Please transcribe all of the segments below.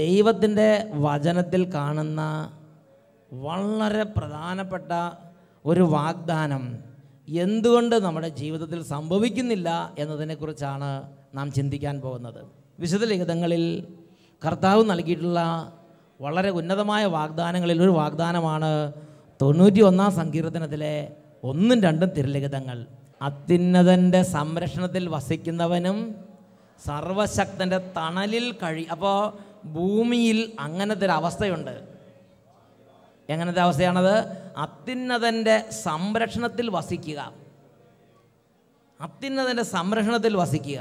ദൈവത്തിൻ്റെ വചനത്തിൽ കാണുന്ന വളരെ പ്രധാനപ്പെട്ട ഒരു വാഗ്ദാനം എന്തുകൊണ്ട് നമ്മുടെ ജീവിതത്തിൽ സംഭവിക്കുന്നില്ല എന്നതിനെക്കുറിച്ചാണ് നാം ചിന്തിക്കാൻ പോകുന്നത് വിശുദ്ധ ലിഖിതങ്ങളിൽ കർത്താവ് നൽകിയിട്ടുള്ള വളരെ ഉന്നതമായ വാഗ്ദാനങ്ങളിൽ ഒരു വാഗ്ദാനമാണ് തൊണ്ണൂറ്റി ഒന്നാം സങ്കീർത്തനത്തിലെ ഒന്നും രണ്ടും തിരുലിഖിതങ്ങൾ അത്യുന്നതൻ്റെ സംരക്ഷണത്തിൽ വസിക്കുന്നവനും സർവശക്തൻ്റെ തണലിൽ കഴി അപ്പോൾ ഭൂമിയിൽ അങ്ങനത്തെ ഒരു അവസ്ഥയുണ്ട് എങ്ങനത്തെ അവസ്ഥയാണത് അത്യുന്നതൻ്റെ സംരക്ഷണത്തിൽ വസിക്കുക അത്യുന്നതൻ്റെ സംരക്ഷണത്തിൽ വസിക്കുക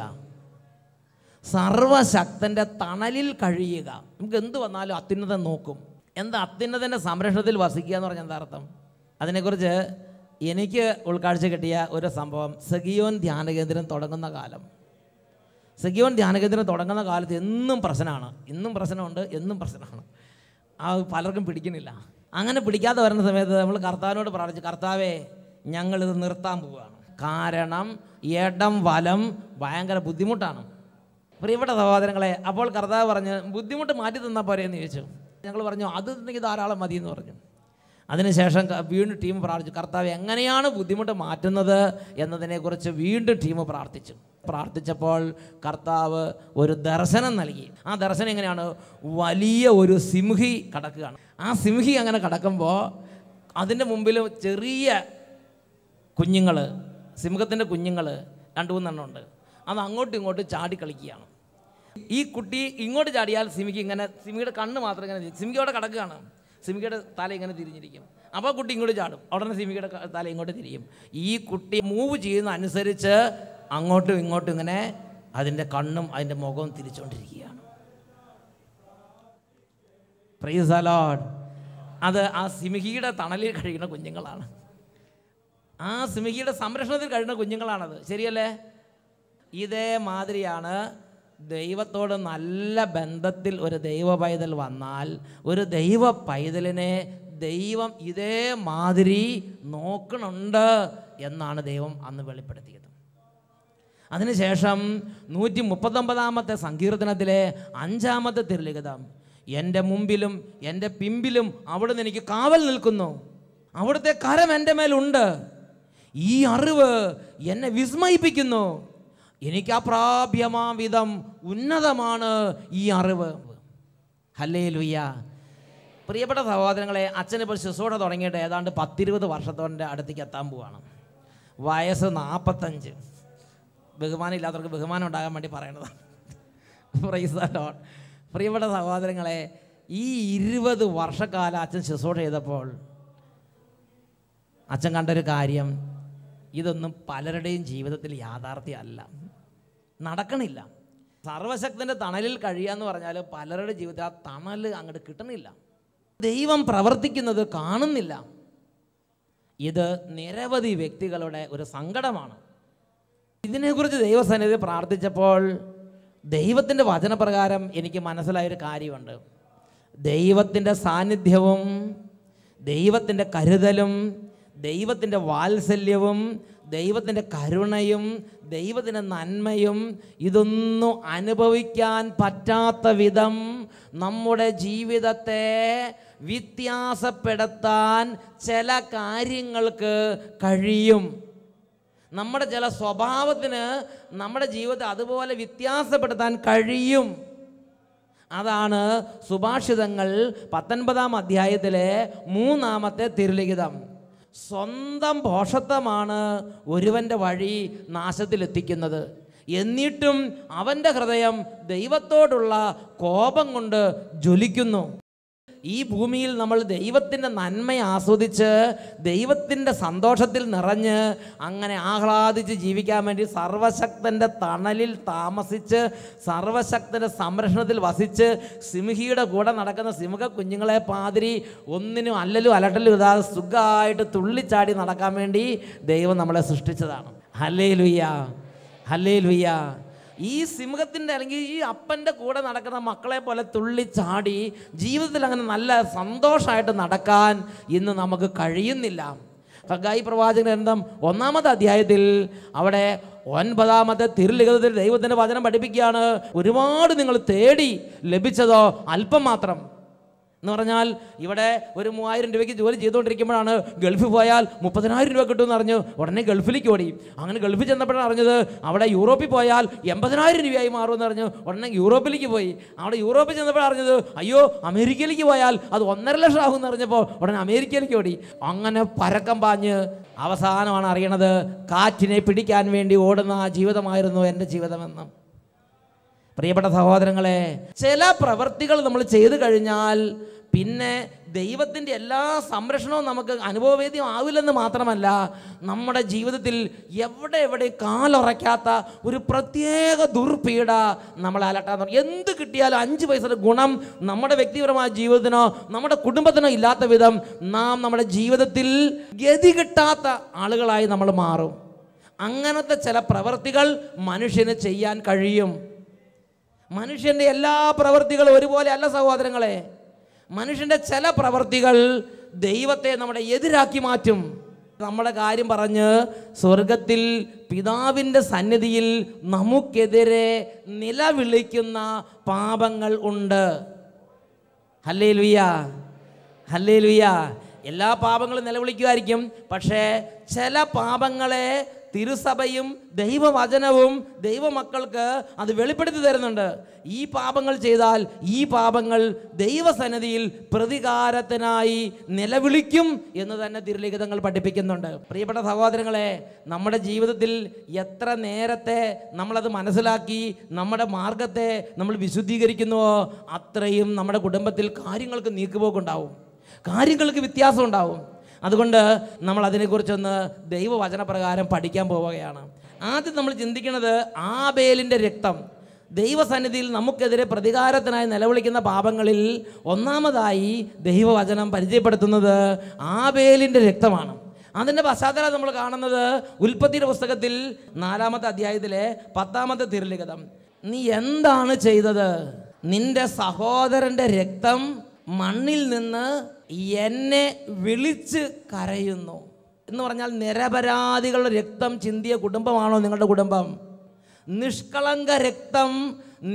സർവശക്തൻ്റെ തണലിൽ കഴിയുക നമുക്ക് എന്ത് വന്നാലും അത്യുന്നതൻ നോക്കും എന്താ അത്യുന്നതൻ്റെ സംരക്ഷണത്തിൽ വസിക്കുക എന്ന് പറഞ്ഞാൽ എന്താ അർത്ഥം അതിനെക്കുറിച്ച് എനിക്ക് ഉൾക്കാഴ്ച കിട്ടിയ ഒരു സംഭവം സഗിയോൻ ധ്യാനകേന്ദ്രം തുടങ്ങുന്ന കാലം സഖിയോൻ ധ്യാനകേന്ദ്രം തുടങ്ങുന്ന കാലത്ത് എന്നും പ്രശ്നമാണ് ഇന്നും പ്രശ്നമുണ്ട് എന്നും പ്രശ്നമാണ് ആ പലർക്കും പിടിക്കുന്നില്ല അങ്ങനെ പിടിക്കാതെ വരുന്ന സമയത്ത് നമ്മൾ കർത്താവിനോട് പ്രാർത്ഥിച്ചു കർത്താവേ ഞങ്ങളിത് നിർത്താൻ പോവുകയാണ് കാരണം ഇടം വലം ഭയങ്കര ബുദ്ധിമുട്ടാണ് പ്രിയപ്പെട്ട സഹോദരങ്ങളെ അപ്പോൾ കർത്താവ് പറഞ്ഞ് ബുദ്ധിമുട്ട് മാറ്റി തന്നാൽ പോരെ എന്ന് ചോദിച്ചു ഞങ്ങൾ പറഞ്ഞു അത് തന്നെങ്കിൽ ധാരാളം മതി എന്ന് പറഞ്ഞു അതിനുശേഷം വീണ്ടും ടീം പ്രാർത്ഥിച്ചു കർത്താവ് എങ്ങനെയാണ് ബുദ്ധിമുട്ട് മാറ്റുന്നത് എന്നതിനെക്കുറിച്ച് വീണ്ടും ടീം പ്രാർത്ഥിച്ചു പ്രാർത്ഥിച്ചപ്പോൾ കർത്താവ് ഒരു ദർശനം നൽകി ആ ദർശനം എങ്ങനെയാണ് വലിയ ഒരു സിംഹി കടക്കുകയാണ് ആ സിംഹി അങ്ങനെ കടക്കുമ്പോൾ അതിൻ്റെ മുമ്പിൽ ചെറിയ കുഞ്ഞുങ്ങൾ സിംഹത്തിൻ്റെ കുഞ്ഞുങ്ങൾ രണ്ട് മൂന്നെണ്ണം ഉണ്ട് അത് അങ്ങോട്ടും ഇങ്ങോട്ടും ചാടി കളിക്കുകയാണ് ഈ കുട്ടി ഇങ്ങോട്ട് ചാടിയാൽ സിമിക്ക് ഇങ്ങനെ സിമിയുടെ കണ്ണ് മാത്രം ഇങ്ങനെ സിമിക്ക് അവിടെ കിടക്കുകയാണ് സിമിക്കയുടെ തല ഇങ്ങനെ തിരിഞ്ഞിരിക്കും അപ്പോൾ കുട്ടി ഇങ്ങോട്ട് ചാടും ഉടനെ സിമിക്കയുടെ തല ഇങ്ങോട്ട് തിരിയും ഈ കുട്ടി മൂവ് ചെയ്യുന്ന അനുസരിച്ച് അങ്ങോട്ടും ഇങ്ങോട്ടും ഇങ്ങനെ അതിൻ്റെ കണ്ണും അതിൻ്റെ മുഖവും തിരിച്ചുകൊണ്ടിരിക്കുകയാണ് പ്രൈസ് അത് ആ സിമിഹിയുടെ തണലിൽ കഴിയുന്ന കുഞ്ഞുങ്ങളാണ് ആ സിമിഹിയുടെ സംരക്ഷണത്തിൽ കഴിയുന്ന കുഞ്ഞുങ്ങളാണത് ശരിയല്ലേ ഇതേ മാതിരിയാണ് ദൈവത്തോട് നല്ല ബന്ധത്തിൽ ഒരു ദൈവ പൈതൽ വന്നാൽ ഒരു ദൈവ പൈതലിനെ ദൈവം ഇതേമാതിരി നോക്കണുണ്ട് എന്നാണ് ദൈവം അന്ന് വെളിപ്പെടുത്തിയത് അതിനുശേഷം നൂറ്റി മുപ്പത്തൊമ്പതാമത്തെ സങ്കീർത്തനത്തിലെ അഞ്ചാമത്തെ തിരുലിഖിതം എൻ്റെ മുമ്പിലും എൻ്റെ പിമ്പിലും നിന്ന് എനിക്ക് കാവൽ നിൽക്കുന്നു അവിടുത്തെ കരം എൻ്റെ മേലുണ്ട് ഈ അറിവ് എന്നെ വിസ്മയിപ്പിക്കുന്നു എനിക്ക് അപ്രാപ്യമാം വിധം ഉന്നതമാണ് ഈ അറിവ് ഹല്ലേ ലുയ്യ പ്രിയപ്പെട്ട സഹോദരങ്ങളെ അച്ഛനിപ്പോൾ ശുശ്രൂഷ തുടങ്ങിയിട്ട് ഏതാണ്ട് പത്തിരുപത് വർഷത്തോടെ അടുത്തേക്ക് എത്താൻ പോവാണ് വയസ്സ് നാൽപ്പത്തഞ്ച് ബഹുമാനം ഇല്ലാത്തവർക്ക് ബഹുമാനം ഉണ്ടാകാൻ വേണ്ടി പറയണതാണ് പ്രൈസോൺ പ്രിയപ്പെട്ട സഹോദരങ്ങളെ ഈ ഇരുപത് വർഷക്കാലം അച്ഛൻ ശുശ്രൂഷ ചെയ്തപ്പോൾ അച്ഛൻ കണ്ടൊരു കാര്യം ഇതൊന്നും പലരുടെയും ജീവിതത്തിൽ യാഥാർത്ഥ്യമല്ല നടക്കണില്ല സർവശക്തൻ്റെ തണലിൽ എന്ന് പറഞ്ഞാൽ പലരുടെ ജീവിതത്തിൽ ആ തണൽ അങ്ങോട്ട് കിട്ടണില്ല ദൈവം പ്രവർത്തിക്കുന്നത് കാണുന്നില്ല ഇത് നിരവധി വ്യക്തികളുടെ ഒരു സങ്കടമാണ് ഇതിനെക്കുറിച്ച് ദൈവസന്നിധി പ്രാർത്ഥിച്ചപ്പോൾ ദൈവത്തിൻ്റെ വചനപ്രകാരം എനിക്ക് മനസ്സിലായൊരു കാര്യമുണ്ട് ദൈവത്തിൻ്റെ സാന്നിധ്യവും ദൈവത്തിൻ്റെ കരുതലും ദൈവത്തിൻ്റെ വാത്സല്യവും ദൈവത്തിൻ്റെ കരുണയും ദൈവത്തിൻ്റെ നന്മയും ഇതൊന്നും അനുഭവിക്കാൻ പറ്റാത്ത വിധം നമ്മുടെ ജീവിതത്തെ വ്യത്യാസപ്പെടുത്താൻ ചില കാര്യങ്ങൾക്ക് കഴിയും നമ്മുടെ ചില സ്വഭാവത്തിന് നമ്മുടെ ജീവിതത്തെ അതുപോലെ വ്യത്യാസപ്പെടുത്താൻ കഴിയും അതാണ് സുഭാഷിതങ്ങൾ പത്തൊൻപതാം അധ്യായത്തിലെ മൂന്നാമത്തെ തിരുലിഖിതം സ്വന്തം ഭോഷത്വമാണ് ഒരുവൻ്റെ വഴി നാശത്തിലെത്തിക്കുന്നത് എന്നിട്ടും അവൻ്റെ ഹൃദയം ദൈവത്തോടുള്ള കോപം കൊണ്ട് ജ്വലിക്കുന്നു ഈ ഭൂമിയിൽ നമ്മൾ ദൈവത്തിൻ്റെ നന്മയെ ആസ്വദിച്ച് ദൈവത്തിൻ്റെ സന്തോഷത്തിൽ നിറഞ്ഞ് അങ്ങനെ ആഹ്ലാദിച്ച് ജീവിക്കാൻ വേണ്ടി സർവശക്തൻ്റെ തണലിൽ താമസിച്ച് സർവശക്തൻ്റെ സംരക്ഷണത്തിൽ വസിച്ച് സിംഹിയുടെ കൂടെ നടക്കുന്ന സിംഹ കുഞ്ഞുങ്ങളെ പാതിരി ഒന്നിനും അല്ലലും അലട്ടലും ഇതാതെ സുഖമായിട്ട് തുള്ളിച്ചാടി നടക്കാൻ വേണ്ടി ദൈവം നമ്മളെ സൃഷ്ടിച്ചതാണ് ഹല്ലേ ലുയ്യ ഹല്ലേ ലുയ്യ ഈ സിംഹത്തിൻ്റെ അല്ലെങ്കിൽ ഈ അപ്പൻ്റെ കൂടെ നടക്കുന്ന മക്കളെ പോലെ തുള്ളിച്ചാടി ജീവിതത്തിൽ അങ്ങനെ നല്ല സന്തോഷമായിട്ട് നടക്കാൻ ഇന്ന് നമുക്ക് കഴിയുന്നില്ല ഹഗായി പ്രവാചകൻ ഗ്രന്ഥം ഒന്നാമത്തെ അധ്യായത്തിൽ അവിടെ ഒൻപതാമത്തെ തിരുലിഖിതത്തിൽ ദൈവത്തിൻ്റെ വചനം പഠിപ്പിക്കുകയാണ് ഒരുപാട് നിങ്ങൾ തേടി ലഭിച്ചതോ അല്പം മാത്രം എന്ന് പറഞ്ഞാൽ ഇവിടെ ഒരു മൂവായിരം രൂപയ്ക്ക് ജോലി ചെയ്തുകൊണ്ടിരിക്കുമ്പോഴാണ് ഗൾഫിൽ പോയാൽ മുപ്പതിനായിരം രൂപ കിട്ടുമെന്ന് അറിഞ്ഞു ഉടനെ ഗൾഫിലേക്ക് ഓടി അങ്ങനെ ഗൾഫിൽ ചെന്നപ്പോഴാണ് അറിഞ്ഞത് അവിടെ യൂറോപ്പിൽ പോയാൽ എൺപതിനായിരം രൂപയായി മാറുമെന്ന് അറിഞ്ഞു ഉടനെ യൂറോപ്പിലേക്ക് പോയി അവിടെ യൂറോപ്പിൽ ചെന്നപ്പോഴാണ് അറിഞ്ഞത് അയ്യോ അമേരിക്കയിലേക്ക് പോയാൽ അത് ഒന്നര ലക്ഷം ആകുമെന്ന് അറിഞ്ഞപ്പോൾ ഉടനെ അമേരിക്കയിലേക്ക് ഓടി അങ്ങനെ പരക്കം പാഞ്ഞ് അവസാനമാണ് അറിയണത് കാറ്റിനെ പിടിക്കാൻ വേണ്ടി ഓടുന്ന ആ ജീവിതമായിരുന്നു എൻ്റെ ജീവിതമെന്നും പ്രിയപ്പെട്ട സഹോദരങ്ങളെ ചില പ്രവൃത്തികൾ നമ്മൾ ചെയ്തു കഴിഞ്ഞാൽ പിന്നെ ദൈവത്തിൻ്റെ എല്ലാ സംരക്ഷണവും നമുക്ക് അനുഭവവേദ്യം ആവില്ലെന്ന് മാത്രമല്ല നമ്മുടെ ജീവിതത്തിൽ എവിടെ എവിടെ കാലുറയ്ക്കാത്ത ഒരു പ്രത്യേക ദുർപീഡ നമ്മളെ അലട്ടാൻ തുടങ്ങി എന്ത് കിട്ടിയാലും അഞ്ച് പൈസയുടെ ഗുണം നമ്മുടെ വ്യക്തിപരമായ ജീവിതത്തിനോ നമ്മുടെ കുടുംബത്തിനോ ഇല്ലാത്ത വിധം നാം നമ്മുടെ ജീവിതത്തിൽ ഗതി കിട്ടാത്ത ആളുകളായി നമ്മൾ മാറും അങ്ങനത്തെ ചില പ്രവൃത്തികൾ മനുഷ്യന് ചെയ്യാൻ കഴിയും മനുഷ്യൻ്റെ എല്ലാ പ്രവൃത്തികളും ഒരുപോലെ അല്ല സഹോദരങ്ങളെ മനുഷ്യൻ്റെ ചില പ്രവൃത്തികൾ ദൈവത്തെ നമ്മുടെ എതിരാക്കി മാറ്റും നമ്മുടെ കാര്യം പറഞ്ഞ് സ്വർഗത്തിൽ പിതാവിൻ്റെ സന്നിധിയിൽ നമുക്കെതിരെ നിലവിളിക്കുന്ന പാപങ്ങൾ ഉണ്ട് ഹല്ലേ ലുയ്യ ഹല്ലേ ലുയ്യ എല്ലാ പാപങ്ങളും നിലവിളിക്കുമായിരിക്കും പക്ഷേ ചില പാപങ്ങളെ തിരുസഭയും ദൈവവചനവും ദൈവമക്കൾക്ക് അത് വെളിപ്പെടുത്തി തരുന്നുണ്ട് ഈ പാപങ്ങൾ ചെയ്താൽ ഈ പാപങ്ങൾ ദൈവസന്നിധിയിൽ പ്രതികാരത്തിനായി നിലവിളിക്കും എന്ന് തന്നെ തിരുലിഖിതങ്ങൾ പഠിപ്പിക്കുന്നുണ്ട് പ്രിയപ്പെട്ട സഹോദരങ്ങളെ നമ്മുടെ ജീവിതത്തിൽ എത്ര നേരത്തെ നമ്മളത് മനസ്സിലാക്കി നമ്മുടെ മാർഗത്തെ നമ്മൾ വിശുദ്ധീകരിക്കുന്നുവോ അത്രയും നമ്മുടെ കുടുംബത്തിൽ കാര്യങ്ങൾക്ക് നീക്കുപോക്കുണ്ടാവും കാര്യങ്ങൾക്ക് വ്യത്യാസം ഉണ്ടാവും അതുകൊണ്ട് നമ്മൾ അതിനെക്കുറിച്ചൊന്ന് ദൈവവചനപ്രകാരം പഠിക്കാൻ പോവുകയാണ് ആദ്യം നമ്മൾ ചിന്തിക്കുന്നത് ആബേലിൻ്റെ രക്തം ദൈവസന്നിധിയിൽ നമുക്കെതിരെ പ്രതികാരത്തിനായി നിലവിളിക്കുന്ന പാപങ്ങളിൽ ഒന്നാമതായി ദൈവവചനം പരിചയപ്പെടുത്തുന്നത് ആബേലിൻ്റെ രക്തമാണ് അതിൻ്റെ പശ്ചാത്തലം നമ്മൾ കാണുന്നത് ഉൽപ്പത്തിയുടെ പുസ്തകത്തിൽ നാലാമത്തെ അധ്യായത്തിലെ പത്താമത്തെ തിരുലിഖിതം നീ എന്താണ് ചെയ്തത് നിന്റെ സഹോദരൻ്റെ രക്തം മണ്ണിൽ നിന്ന് എന്നെ വിളിച്ച് കരയുന്നു എന്ന് പറഞ്ഞാൽ നിരപരാധികളുടെ രക്തം ചിന്തിയ കുടുംബമാണോ നിങ്ങളുടെ കുടുംബം നിഷ്കളങ്ക രക്തം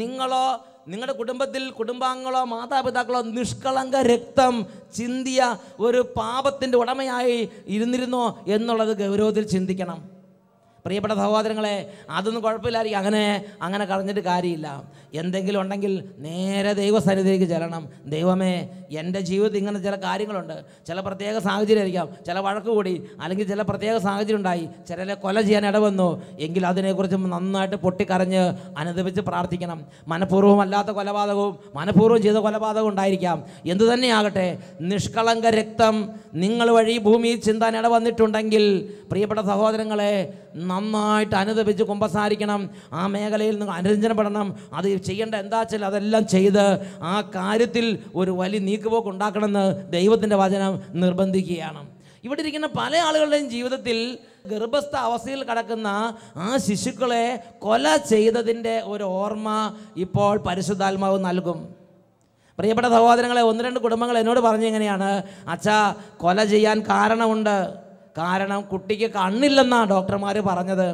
നിങ്ങളോ നിങ്ങളുടെ കുടുംബത്തിൽ കുടുംബാംഗങ്ങളോ മാതാപിതാക്കളോ നിഷ്കളങ്ക രക്തം ചിന്തിയ ഒരു പാപത്തിൻ്റെ ഉടമയായി ഇരുന്നിരുന്നോ എന്നുള്ളത് ഗൗരവത്തിൽ ചിന്തിക്കണം പ്രിയപ്പെട്ട സഹോദരങ്ങളെ അതൊന്നും കുഴപ്പമില്ലായിരിക്കും അങ്ങനെ അങ്ങനെ കളഞ്ഞിട്ട് കാര്യമില്ല എന്തെങ്കിലും ഉണ്ടെങ്കിൽ നേരെ ദൈവസന്നിധിയിലേക്ക് ചെല്ലണം ദൈവമേ എൻ്റെ ജീവിതത്തിൽ ഇങ്ങനെ ചില കാര്യങ്ങളുണ്ട് ചില പ്രത്യേക ആയിരിക്കാം ചില വഴക്ക് കൂടി അല്ലെങ്കിൽ ചില പ്രത്യേക സാഹചര്യം ഉണ്ടായി ചിലരെ കൊല ചെയ്യാൻ ഇടവന്നു എങ്കിൽ അതിനെക്കുറിച്ച് നന്നായിട്ട് പൊട്ടിക്കരഞ്ഞ് അനുദപിച്ച് പ്രാർത്ഥിക്കണം മനഃപൂർവ്വമല്ലാത്ത കൊലപാതകവും മനഃപൂർവ്വം ചെയ്ത കൊലപാതകവും ഉണ്ടായിരിക്കാം എന്തു തന്നെയാകട്ടെ നിഷ്കളങ്ക രക്തം നിങ്ങൾ വഴി ഭൂമിയിൽ ചിന്താൻ ഇടവന്നിട്ടുണ്ടെങ്കിൽ പ്രിയപ്പെട്ട സഹോദരങ്ങളെ നന്നായിട്ട് അനുദപിച്ച് കുമ്പസാരിക്കണം ആ മേഖലയിൽ നിങ്ങൾ അനുരഞ്ജനപ്പെടണം അത് ചെയ്യേണ്ട എന്താ വെച്ചാൽ അതെല്ലാം ചെയ്ത് ആ കാര്യത്തിൽ ഒരു വലിയ നീക്കുപോക്ക് ഉണ്ടാക്കണമെന്ന് ദൈവത്തിൻ്റെ വചനം നിർബന്ധിക്കുകയാണ് ഇവിടെ ഇരിക്കുന്ന പല ആളുകളുടെയും ജീവിതത്തിൽ ഗർഭസ്ഥ അവസ്ഥയിൽ കിടക്കുന്ന ആ ശിശുക്കളെ കൊല ചെയ്തതിൻ്റെ ഒരു ഓർമ്മ ഇപ്പോൾ പരിശുദ്ധാത്മാവ് നൽകും പ്രിയപ്പെട്ട സഹോദരങ്ങളെ ഒന്ന് രണ്ട് കുടുംബങ്ങൾ എന്നോട് പറഞ്ഞെങ്ങനെയാണ് അച്ഛാ കൊല ചെയ്യാൻ കാരണമുണ്ട് കാരണം കുട്ടിക്ക് കണ്ണില്ലെന്നാണ് ഡോക്ടർമാർ പറഞ്ഞത്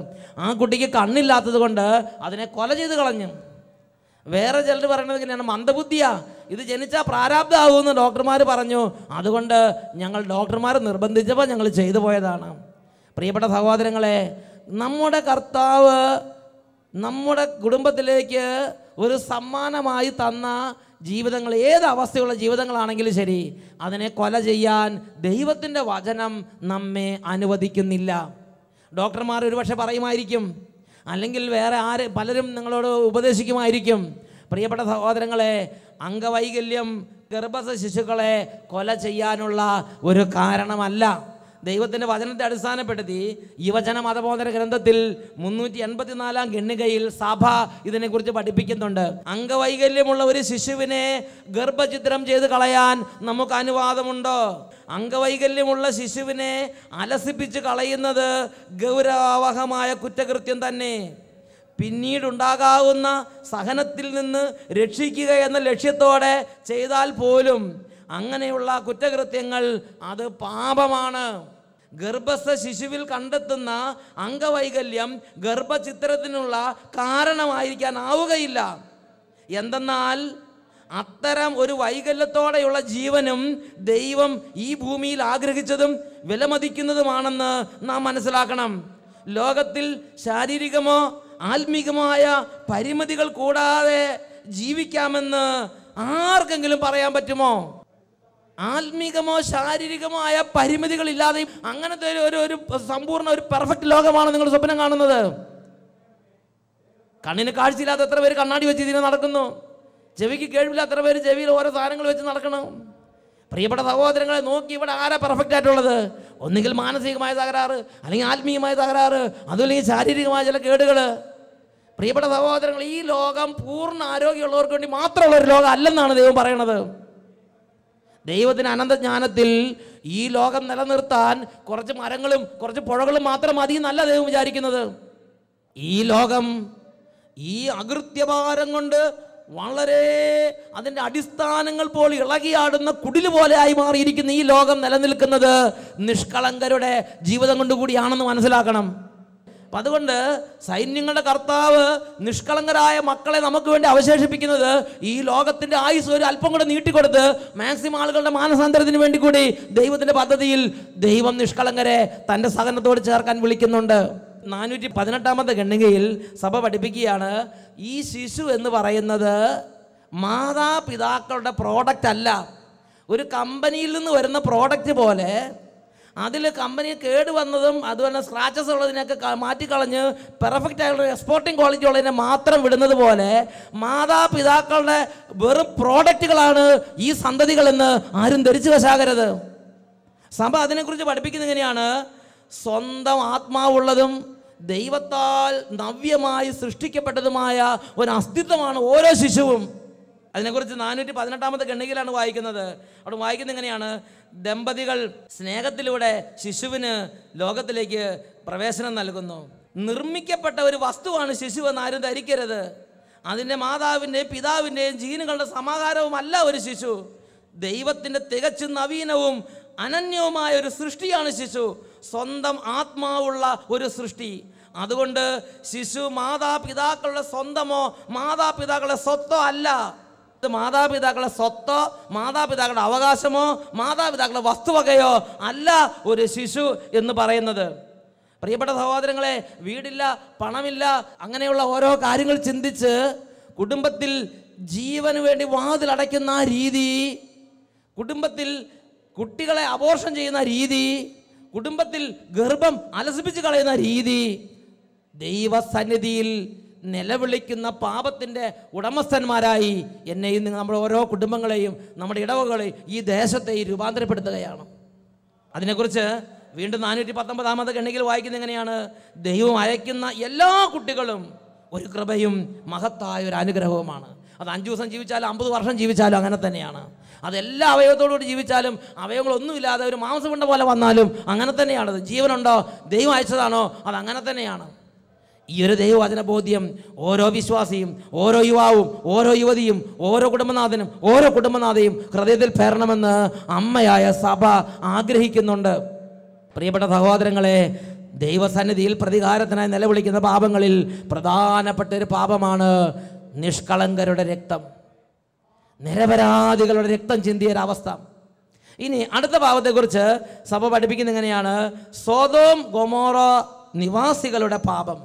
ആ കുട്ടിക്ക് കണ്ണില്ലാത്തത് കൊണ്ട് അതിനെ കൊല ചെയ്ത് കളഞ്ഞു വേറെ ചിലർ പറയണത് ഇങ്ങനെയാണ് മന്ദബുദ്ധിയാ ഇത് ജനിച്ചാൽ പ്രാരാബ്ദമാകുമെന്ന് ഡോക്ടർമാർ പറഞ്ഞു അതുകൊണ്ട് ഞങ്ങൾ ഡോക്ടർമാർ നിർബന്ധിച്ചപ്പോൾ ഞങ്ങൾ ചെയ്തു പോയതാണ് പ്രിയപ്പെട്ട സഹോദരങ്ങളെ നമ്മുടെ കർത്താവ് നമ്മുടെ കുടുംബത്തിലേക്ക് ഒരു സമ്മാനമായി തന്ന ജീവിതങ്ങൾ ഏത് അവസ്ഥയുള്ള ജീവിതങ്ങളാണെങ്കിലും ശരി അതിനെ കൊല ചെയ്യാൻ ദൈവത്തിൻ്റെ വചനം നമ്മെ അനുവദിക്കുന്നില്ല ഡോക്ടർമാർ ഒരുപക്ഷെ പറയുമായിരിക്കും അല്ലെങ്കിൽ വേറെ ആര് പലരും നിങ്ങളോട് ഉപദേശിക്കുമായിരിക്കും പ്രിയപ്പെട്ട സഹോദരങ്ങളെ അംഗവൈകല്യം ഗർഭസ്ഥ ശിശുക്കളെ കൊല ചെയ്യാനുള്ള ഒരു കാരണമല്ല ദൈവത്തിൻ്റെ വചനത്തെ അടിസ്ഥാനപ്പെടുത്തി യുവജന മതബോധന ഗ്രന്ഥത്തിൽ മുന്നൂറ്റി എൺപത്തിനാലാം ഗണ്ണികയിൽ സഭ ഇതിനെക്കുറിച്ച് പഠിപ്പിക്കുന്നുണ്ട് അംഗവൈകല്യമുള്ള ഒരു ശിശുവിനെ ഗർഭചിത്രം ചെയ്ത് കളയാൻ നമുക്ക് അനുവാദമുണ്ടോ അംഗവൈകല്യമുള്ള ശിശുവിനെ അലസിപ്പിച്ച് കളയുന്നത് ഗൗരവഹമായ കുറ്റകൃത്യം തന്നെ പിന്നീടുണ്ടാകാവുന്ന സഹനത്തിൽ നിന്ന് രക്ഷിക്കുക എന്ന ലക്ഷ്യത്തോടെ ചെയ്താൽ പോലും അങ്ങനെയുള്ള കുറ്റകൃത്യങ്ങൾ അത് പാപമാണ് ഗർഭസ്ഥ ശിശുവിൽ കണ്ടെത്തുന്ന അംഗവൈകല്യം ഗർഭചിത്രത്തിനുള്ള കാരണമായിരിക്കാനാവുകയില്ല എന്തെന്നാൽ അത്തരം ഒരു വൈകല്യത്തോടെയുള്ള ജീവനും ദൈവം ഈ ഭൂമിയിൽ ആഗ്രഹിച്ചതും വിലമതിക്കുന്നതുമാണെന്ന് നാം മനസ്സിലാക്കണം ലോകത്തിൽ ശാരീരികമോ ആത്മീകമായ പരിമിതികൾ കൂടാതെ ജീവിക്കാമെന്ന് ആർക്കെങ്കിലും പറയാൻ പറ്റുമോ ആത്മീകമോ ശാരീരികമോ ആയ പരിമിതികളില്ലാതെ അങ്ങനത്തെ ഒരു ഒരു സമ്പൂർണ്ണ ഒരു പെർഫെക്റ്റ് ലോകമാണ് നിങ്ങൾ സ്വപ്നം കാണുന്നത് കണ്ണിന് കാഴ്ചയില്ലാത്ത എത്ര പേര് കണ്ണാടി വെച്ച് ഇതിനെ നടക്കുന്നു ചെവിക്ക് കേൾവില്ലാത്ത എത്ര പേര് ചെവിയിൽ ഓരോ സാധനങ്ങൾ വെച്ച് നടക്കണം പ്രിയപ്പെട്ട സഹോദരങ്ങളെ നോക്കി ഇവിടെ ആരാ പെർഫെക്റ്റ് ആയിട്ടുള്ളത് ഒന്നുകിൽ മാനസികമായ തകരാറ് അല്ലെങ്കിൽ ആത്മീയമായ തകരാറ് അതുമല്ലെങ്കിൽ ശാരീരികമായ ചില കേടുകൾ പ്രിയപ്പെട്ട സഹോദരങ്ങൾ ഈ ലോകം പൂർണ്ണ ആരോഗ്യമുള്ളവർക്ക് വേണ്ടി മാത്രമുള്ള ഒരു ലോകം അല്ലെന്നാണ് ദൈവം പറയണത് ദൈവത്തിന് അനന്തജ്ഞാനത്തിൽ ഈ ലോകം നിലനിർത്താൻ കുറച്ച് മരങ്ങളും കുറച്ച് പുഴകളും മാത്രം മതി നല്ല ദൈവം വിചാരിക്കുന്നത് ഈ ലോകം ഈ അകൃത്യഭാരം കൊണ്ട് വളരെ അതിൻ്റെ അടിസ്ഥാനങ്ങൾ പോൽ ഇളകിയാടുന്ന കുടില് പോലെ ആയി മാറിയിരിക്കുന്ന ഈ ലോകം നിലനിൽക്കുന്നത് നിഷ്കളങ്കരുടെ ജീവിതം കൊണ്ടുകൂടിയാണെന്ന് മനസ്സിലാക്കണം അപ്പം അതുകൊണ്ട് സൈന്യങ്ങളുടെ കർത്താവ് നിഷ്കളങ്കരായ മക്കളെ നമുക്ക് വേണ്ടി അവശേഷിപ്പിക്കുന്നത് ഈ ലോകത്തിൻ്റെ ആയുസ് ഒരു അല്പം കൂടെ നീട്ടിക്കൊടുത്ത് മാക്സിമം ആളുകളുടെ മാനസാന്തരത്തിന് വേണ്ടി കൂടി ദൈവത്തിൻ്റെ പദ്ധതിയിൽ ദൈവം നിഷ്കളങ്കരെ തൻ്റെ സഹനത്തോട് ചേർക്കാൻ വിളിക്കുന്നുണ്ട് നാനൂറ്റി പതിനെട്ടാമത്തെ ഖണ്ഡികയിൽ സഭ പഠിപ്പിക്കുകയാണ് ഈ ശിശു എന്ന് പറയുന്നത് മാതാപിതാക്കളുടെ പ്രോഡക്റ്റ് അല്ല ഒരു കമ്പനിയിൽ നിന്ന് വരുന്ന പ്രോഡക്റ്റ് പോലെ അതിൽ കമ്പനി കേട് വന്നതും അതുപോലെ സ്ക്രാച്ചസ് ഉള്ളതിനൊക്കെ മാറ്റിക്കളഞ്ഞ് പെർഫെക്റ്റ് ആയിട്ടുള്ള എക്സ്പോർട്ടിംഗ് ക്വാളിറ്റി ഉള്ളതിനെ മാത്രം വിടുന്നത് പോലെ മാതാപിതാക്കളുടെ വെറും പ്രോഡക്റ്റുകളാണ് ഈ സന്തതികളെന്ന് ആരും ധരിച്ചു വശാകരുത് സഭ അതിനെക്കുറിച്ച് പഠിപ്പിക്കുന്നത് എങ്ങനെയാണ് സ്വന്തം ആത്മാവുള്ളതും ദൈവത്താൽ നവ്യമായി സൃഷ്ടിക്കപ്പെട്ടതുമായ ഒരു അസ്തിത്വമാണ് ഓരോ ശിശുവും അതിനെക്കുറിച്ച് നാനൂറ്റി പതിനെട്ടാമത്തെ ഗണ്ണികയിലാണ് വായിക്കുന്നത് അവിടെ വായിക്കുന്നത് എങ്ങനെയാണ് ദമ്പതികൾ സ്നേഹത്തിലൂടെ ശിശുവിന് ലോകത്തിലേക്ക് പ്രവേശനം നൽകുന്നു നിർമ്മിക്കപ്പെട്ട ഒരു വസ്തുവാണ് ശിശു എന്ന് ആരും ധരിക്കരുത് അതിൻ്റെ മാതാവിൻ്റെയും പിതാവിൻ്റെയും ജീനുകളുടെ സമാഹാരവുമല്ല ഒരു ശിശു ദൈവത്തിൻ്റെ തികച്ചും നവീനവും അനന്യവുമായ ഒരു സൃഷ്ടിയാണ് ശിശു സ്വന്തം ആത്മാവുള്ള ഒരു സൃഷ്ടി അതുകൊണ്ട് ശിശു മാതാപിതാക്കളുടെ സ്വന്തമോ മാതാപിതാക്കളുടെ സ്വത്തോ അല്ല ഇത് മാതാപിതാക്കളുടെ സ്വത്തോ മാതാപിതാക്കളുടെ അവകാശമോ മാതാപിതാക്കളുടെ വസ്തുവകയോ അല്ല ഒരു ശിശു എന്ന് പറയുന്നത് പ്രിയപ്പെട്ട സഹോദരങ്ങളെ വീടില്ല പണമില്ല അങ്ങനെയുള്ള ഓരോ കാര്യങ്ങൾ ചിന്തിച്ച് കുടുംബത്തിൽ ജീവന് വേണ്ടി വാതിലടയ്ക്കുന്ന രീതി കുടുംബത്തിൽ കുട്ടികളെ അബോർഷൻ ചെയ്യുന്ന രീതി കുടുംബത്തിൽ ഗർഭം അലസിപ്പിച്ച് കളയുന്ന രീതി ദൈവസന്നിധിയിൽ നിലവിളിക്കുന്ന പാപത്തിൻ്റെ ഉടമസ്ഥന്മാരായി എന്നെയും നിങ്ങൾ നമ്മുടെ ഓരോ കുടുംബങ്ങളെയും നമ്മുടെ ഇടവകളെയും ഈ ദേശത്തെ രൂപാന്തരപ്പെടുത്തുകയാണ് അതിനെക്കുറിച്ച് വീണ്ടും നാനൂറ്റി പത്തൊമ്പതാമത് ഗണ്ണികൾ വായിക്കുന്ന എങ്ങനെയാണ് ദൈവം അയക്കുന്ന എല്ലാ കുട്ടികളും ഒരു കൃപയും മഹത്തായ ഒരു അനുഗ്രഹവുമാണ് അത് അഞ്ച് ദിവസം ജീവിച്ചാലും അമ്പത് വർഷം ജീവിച്ചാലും അങ്ങനെ തന്നെയാണ് അതെല്ലാ അവയവത്തോടുകൂടി ജീവിച്ചാലും അവയവങ്ങളൊന്നുമില്ലാതെ ഒരു മാംസമുണ്ട പോലെ വന്നാലും അങ്ങനെ തന്നെയാണത് ജീവനുണ്ടോ ദൈവം അയച്ചതാണോ അത് അങ്ങനെ തന്നെയാണ് ഈ ഒരു ദൈവവചന ബോധ്യം ഓരോ വിശ്വാസിയും ഓരോ യുവാവും ഓരോ യുവതിയും ഓരോ കുടുംബനാഥനും ഓരോ കുടുംബനാഥയും ഹൃദയത്തിൽ പേരണമെന്ന് അമ്മയായ സഭ ആഗ്രഹിക്കുന്നുണ്ട് പ്രിയപ്പെട്ട സഹോദരങ്ങളെ ദൈവസന്നിധിയിൽ പ്രതികാരത്തിനായി നിലവിളിക്കുന്ന പാപങ്ങളിൽ പ്രധാനപ്പെട്ട ഒരു പാപമാണ് നിഷ്കളങ്കരുടെ രക്തം നിരപരാധികളുടെ രക്തം ചിന്തിയ ഒരവസ്ഥ ഇനി അടുത്ത പാപത്തെക്കുറിച്ച് സഭ പഠിപ്പിക്കുന്ന എങ്ങനെയാണ് സ്വതോം ഗൊമോറ നിവാസികളുടെ പാപം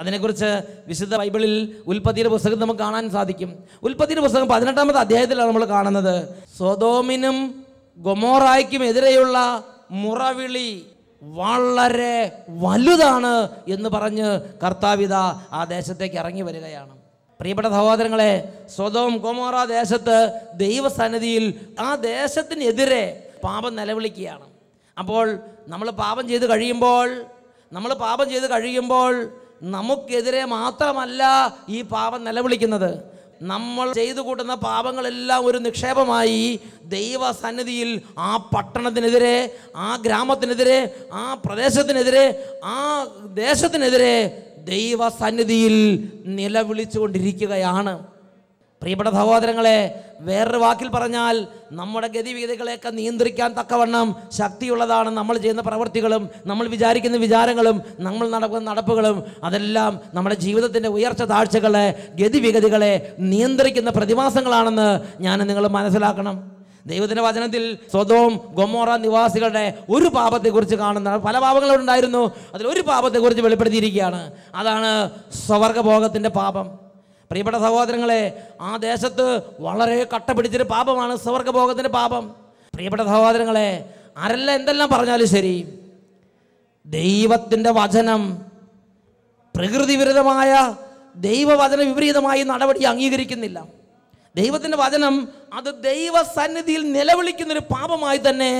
അതിനെക്കുറിച്ച് വിശുദ്ധ ബൈബിളിൽ ഉൽപ്പത്തിയുടെ പുസ്തകം നമുക്ക് കാണാൻ സാധിക്കും ഉൽപ്പത്തിയുടെ പുസ്തകം പതിനെട്ടാമത്തെ അധ്യായത്തിലാണ് നമ്മൾ കാണുന്നത് സ്വതോമിനും ഗൊമോറായ്ക്കും എതിരെയുള്ള മുറവിളി വളരെ വലുതാണ് എന്ന് പറഞ്ഞ് കർത്താവിത ആ ദേശത്തേക്ക് ഇറങ്ങി വരികയാണ് പ്രിയപ്പെട്ട സഹോദരങ്ങളെ സ്വതവും കോമോറ ദേശത്ത് ദൈവസന്നിധിയിൽ ആ ദേശത്തിനെതിരെ പാപം നിലവിളിക്കുകയാണ് അപ്പോൾ നമ്മൾ പാപം ചെയ്ത് കഴിയുമ്പോൾ നമ്മൾ പാപം ചെയ്ത് കഴിയുമ്പോൾ നമുക്കെതിരെ മാത്രമല്ല ഈ പാപം നിലവിളിക്കുന്നത് നമ്മൾ ചെയ്തു കൂട്ടുന്ന പാപങ്ങളെല്ലാം ഒരു നിക്ഷേപമായി ദൈവസന്നിധിയിൽ ആ പട്ടണത്തിനെതിരെ ആ ഗ്രാമത്തിനെതിരെ ആ പ്രദേശത്തിനെതിരെ ആ ദേശത്തിനെതിരെ ദൈവസന്നിധിയിൽ നിലവിളിച്ചുകൊണ്ടിരിക്കുകയാണ് പ്രിയപ്പെട്ട സഹോദരങ്ങളെ വേറൊരു വാക്കിൽ പറഞ്ഞാൽ നമ്മുടെ ഗതിവിഗതികളെയൊക്കെ നിയന്ത്രിക്കാൻ തക്കവണ്ണം ശക്തിയുള്ളതാണ് നമ്മൾ ചെയ്യുന്ന പ്രവൃത്തികളും നമ്മൾ വിചാരിക്കുന്ന വിചാരങ്ങളും നമ്മൾ നടക്കുന്ന നടപ്പുകളും അതെല്ലാം നമ്മുടെ ജീവിതത്തിൻ്റെ ഉയർച്ച താഴ്ചകളെ ഗതിവിഗതികളെ നിയന്ത്രിക്കുന്ന പ്രതിമാസങ്ങളാണെന്ന് ഞാൻ നിങ്ങൾ മനസ്സിലാക്കണം ദൈവത്തിൻ്റെ വചനത്തിൽ സ്വതവും ഗൊമോറ നിവാസികളുടെ ഒരു പാപത്തെക്കുറിച്ച് കാണുന്ന പല ഉണ്ടായിരുന്നു അതിൽ ഒരു പാപത്തെക്കുറിച്ച് വെളിപ്പെടുത്തിയിരിക്കുകയാണ് അതാണ് സ്വവർഗഭോഗത്തിൻ്റെ പാപം പ്രിയപ്പെട്ട സഹോദരങ്ങളെ ആ ദേശത്ത് വളരെ കട്ട പിടിച്ചൊരു പാപമാണ് സ്വർഗഭോഗത്തിൻ്റെ പാപം പ്രിയപ്പെട്ട സഹോദരങ്ങളെ ആരെല്ലാം എന്തെല്ലാം പറഞ്ഞാലും ശരി ദൈവത്തിൻ്റെ വചനം പ്രകൃതി വിരുദ്ധമായ ദൈവവചന വിപരീതമായി നടപടി അംഗീകരിക്കുന്നില്ല ദൈവത്തിൻ്റെ വചനം അത് ദൈവസന്നിധിയിൽ നിലവിളിക്കുന്നൊരു പാപമായി തന്നെ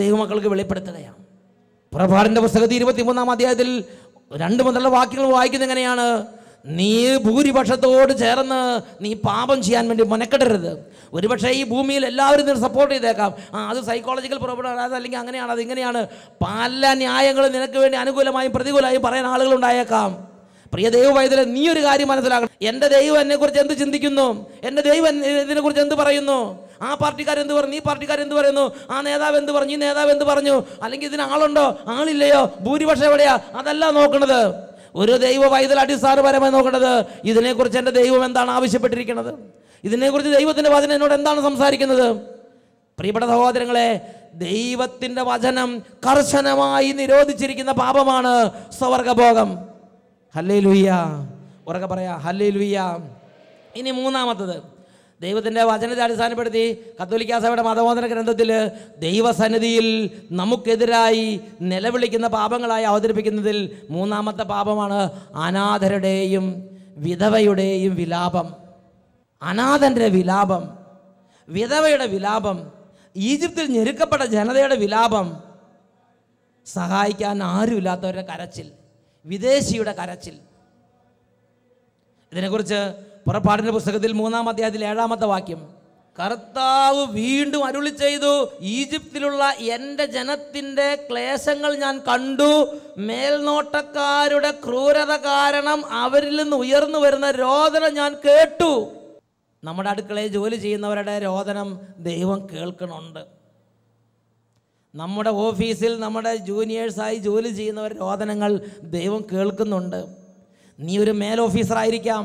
ദൈവമക്കൾക്ക് വെളിപ്പെടുത്തുകയാണ് പുറപാടിൻ്റെ പുസ്തകത്തിൽ മൂന്നാം അധ്യായത്തിൽ രണ്ട് മുതലുള്ള വാക്യങ്ങൾ വായിക്കുന്നത് എങ്ങനെയാണ് നീ ഭൂരിപക്ഷത്തോട് ചേർന്ന് നീ പാപം ചെയ്യാൻ വേണ്ടി മെനക്കെടരുത് ഒരുപക്ഷേ ഈ ഭൂമിയിൽ എല്ലാവരും നിന്നെ സപ്പോർട്ട് ചെയ്തേക്കാം ആ അത് സൈക്കോളജിക്കൽ പ്രോബ്ലം അത് അല്ലെങ്കിൽ അങ്ങനെയാണ് അത് ഇങ്ങനെയാണ് പല ന്യായങ്ങളും നിനക്ക് വേണ്ടി അനുകൂലമായും പ്രതികൂലമായും പറയാൻ ആളുകൾ ഉണ്ടായേക്കാം പ്രിയ ദൈവവൈദ്യരെ നീ ഒരു കാര്യം മനസ്സിലാക്കണം എൻ്റെ ദൈവം എന്നെക്കുറിച്ച് എന്ത് ചിന്തിക്കുന്നു എൻ്റെ ദൈവം ഇതിനെക്കുറിച്ച് എന്ത് പറയുന്നു ആ പാർട്ടിക്കാരെന്ത് പറഞ്ഞു ഈ പാർട്ടിക്കാരെന്ത് പറയുന്നു ആ നേതാവ് എന്ത് പറഞ്ഞു ഈ നേതാവ് എന്ത് പറഞ്ഞു അല്ലെങ്കിൽ ഇതിന് ആളുണ്ടോ ആളില്ലയോ ഭൂരിപക്ഷം എവിടെയാ അതല്ല നോക്കണത് ഒരു ദൈവ പൈതൽ അടിസ്ഥാനപരമായി നോക്കേണ്ടത് ഇതിനെക്കുറിച്ച് എൻ്റെ ദൈവം എന്താണ് ആവശ്യപ്പെട്ടിരിക്കുന്നത് ഇതിനെക്കുറിച്ച് ദൈവത്തിൻ്റെ വചനം എന്നോട് എന്താണ് സംസാരിക്കുന്നത് പ്രിയപ്പെട്ട സഹോദരങ്ങളെ ദൈവത്തിൻ്റെ വചനം കർശനമായി നിരോധിച്ചിരിക്കുന്ന പാപമാണ് സ്വർഗഭോഗം ഹല്ലേ ലുയ്യ ഉറക്കെ പറയാ ഹല്ലേ ലുയ്യ ഇനി മൂന്നാമത്തത് ദൈവത്തിൻ്റെ വചനത്തെ അടിസ്ഥാനപ്പെടുത്തി കത്തോലിക്ക സഭയുടെ മതബോധന ഗ്രന്ഥത്തിൽ ദൈവസന്നിധിയിൽ നമുക്കെതിരായി നിലവിളിക്കുന്ന പാപങ്ങളായി അവതരിപ്പിക്കുന്നതിൽ മൂന്നാമത്തെ പാപമാണ് അനാഥരുടെയും വിധവയുടെയും വിലാപം അനാഥൻ്റെ വിലാപം വിധവയുടെ വിലാപം ഈജിപ്തിൽ ഞെരുക്കപ്പെട്ട ജനതയുടെ വിലാപം സഹായിക്കാൻ ആരുമില്ലാത്തവരുടെ കരച്ചിൽ വിദേശിയുടെ കരച്ചിൽ ഇതിനെക്കുറിച്ച് പുറപ്പാടിൻ്റെ പുസ്തകത്തിൽ മൂന്നാം അധ്യായത്തിൽ ഏഴാമത്തെ വാക്യം കർത്താവ് വീണ്ടും അരുളി ചെയ്തു ഈജിപ്തിലുള്ള എൻ്റെ ജനത്തിൻ്റെ ക്ലേശങ്ങൾ ഞാൻ കണ്ടു മേൽനോട്ടക്കാരുടെ ക്രൂരത കാരണം അവരിൽ നിന്ന് ഉയർന്നു വരുന്ന രോദന ഞാൻ കേട്ടു നമ്മുടെ അടുക്കളയിൽ ജോലി ചെയ്യുന്നവരുടെ രോദനം ദൈവം കേൾക്കണുണ്ട് നമ്മുടെ ഓഫീസിൽ നമ്മുടെ ജൂനിയേഴ്സായി ജോലി ചെയ്യുന്നവരുടെ രോദനങ്ങൾ ദൈവം കേൾക്കുന്നുണ്ട് നീ ഒരു മേൽ ഓഫീസറായിരിക്കാം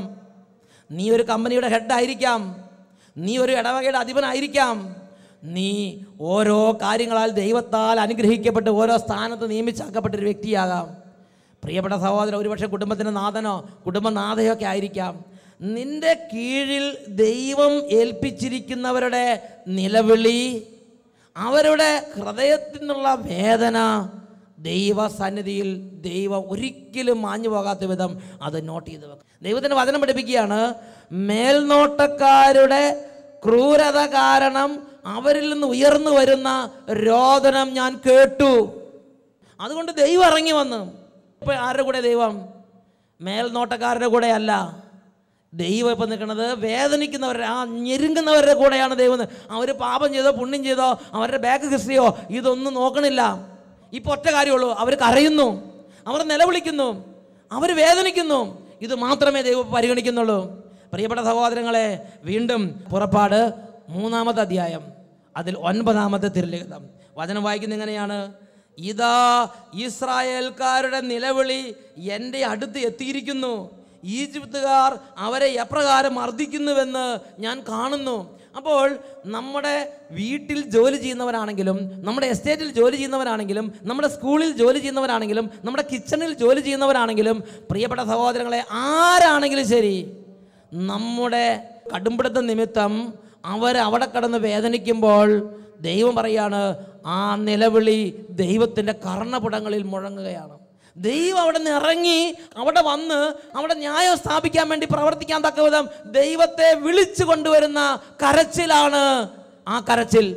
നീ ഒരു കമ്പനിയുടെ ഹെഡായിരിക്കാം നീ ഒരു ഇടവകയുടെ അധിപനായിരിക്കാം നീ ഓരോ കാര്യങ്ങളാൽ ദൈവത്താൽ അനുഗ്രഹിക്കപ്പെട്ട് ഓരോ സ്ഥാനത്ത് നിയമിച്ചാക്കപ്പെട്ട ഒരു വ്യക്തിയാകാം പ്രിയപ്പെട്ട സഹോദരൻ ഒരുപക്ഷെ കുടുംബത്തിൻ്റെ നാഥനോ ഒക്കെ ആയിരിക്കാം നിന്റെ കീഴിൽ ദൈവം ഏൽപ്പിച്ചിരിക്കുന്നവരുടെ നിലവിളി അവരുടെ ഹൃദയത്തിൽ നിന്നുള്ള വേദന ദൈവസന്നിധിയിൽ ദൈവം ഒരിക്കലും മാഞ്ഞു പോകാത്ത വിധം അത് നോട്ട് ചെയ്ത് വെക്കും ദൈവത്തിൻ്റെ വചനം പഠിപ്പിക്കുകയാണ് മേൽനോട്ടക്കാരുടെ ക്രൂരത കാരണം അവരിൽ നിന്ന് ഉയർന്നു വരുന്ന രോദനം ഞാൻ കേട്ടു അതുകൊണ്ട് ദൈവം ഇറങ്ങി വന്നു ഇപ്പോൾ ആരുടെ കൂടെ ദൈവം മേൽനോട്ടക്കാരുടെ കൂടെ അല്ല ദൈവം ഇപ്പം നിൽക്കുന്നത് വേദനിക്കുന്നവരുടെ ആ ഞെരുങ്ങുന്നവരുടെ കൂടെയാണ് ദൈവം അവർ പാപം ചെയ്തോ പുണ്യം ചെയ്തോ അവരുടെ ബാക്ക് ഹിസ്റ്ററിയോ ഇതൊന്നും നോക്കണില്ല ഇപ്പോൾ ഒറ്റ കാര്യമുള്ളൂ അവർ കരയുന്നു അവർ നിലവിളിക്കുന്നു അവർ വേദനിക്കുന്നു ഇത് മാത്രമേ ദൈവം പരിഗണിക്കുന്നുള്ളൂ പ്രിയപ്പെട്ട സഹോദരങ്ങളെ വീണ്ടും പുറപ്പാട് മൂന്നാമത്തെ അധ്യായം അതിൽ ഒൻപതാമത്തെ തിരുലിഖിതം വചനം വായിക്കുന്ന എങ്ങനെയാണ് ഇതാ ഇസ്രായേൽക്കാരുടെ നിലവിളി എൻ്റെ അടുത്ത് എത്തിയിരിക്കുന്നു ഈജിപ്തുകാർ അവരെ എപ്രകാരം മർദ്ദിക്കുന്നുവെന്ന് ഞാൻ കാണുന്നു അപ്പോൾ നമ്മുടെ വീട്ടിൽ ജോലി ചെയ്യുന്നവരാണെങ്കിലും നമ്മുടെ എസ്റ്റേറ്റിൽ ജോലി ചെയ്യുന്നവരാണെങ്കിലും നമ്മുടെ സ്കൂളിൽ ജോലി ചെയ്യുന്നവരാണെങ്കിലും നമ്മുടെ കിച്ചണിൽ ജോലി ചെയ്യുന്നവരാണെങ്കിലും പ്രിയപ്പെട്ട സഹോദരങ്ങളെ ആരാണെങ്കിലും ശരി നമ്മുടെ കടുംപിടുത്ത നിമിത്തം അവർ അവിടെ കിടന്ന് വേദനിക്കുമ്പോൾ ദൈവം പറയാണ് ആ നിലവിളി ദൈവത്തിൻ്റെ കർണപുടങ്ങളിൽ മുഴങ്ങുകയാണ് ദൈവം അവിടെ നിന്ന് ഇറങ്ങി അവിടെ വന്ന് അവിടെ ന്യായം സ്ഥാപിക്കാൻ വേണ്ടി പ്രവർത്തിക്കാൻ തക്ക വിധം ദൈവത്തെ വിളിച്ചു കൊണ്ടുവരുന്ന കരച്ചിലാണ് ആ കരച്ചിൽ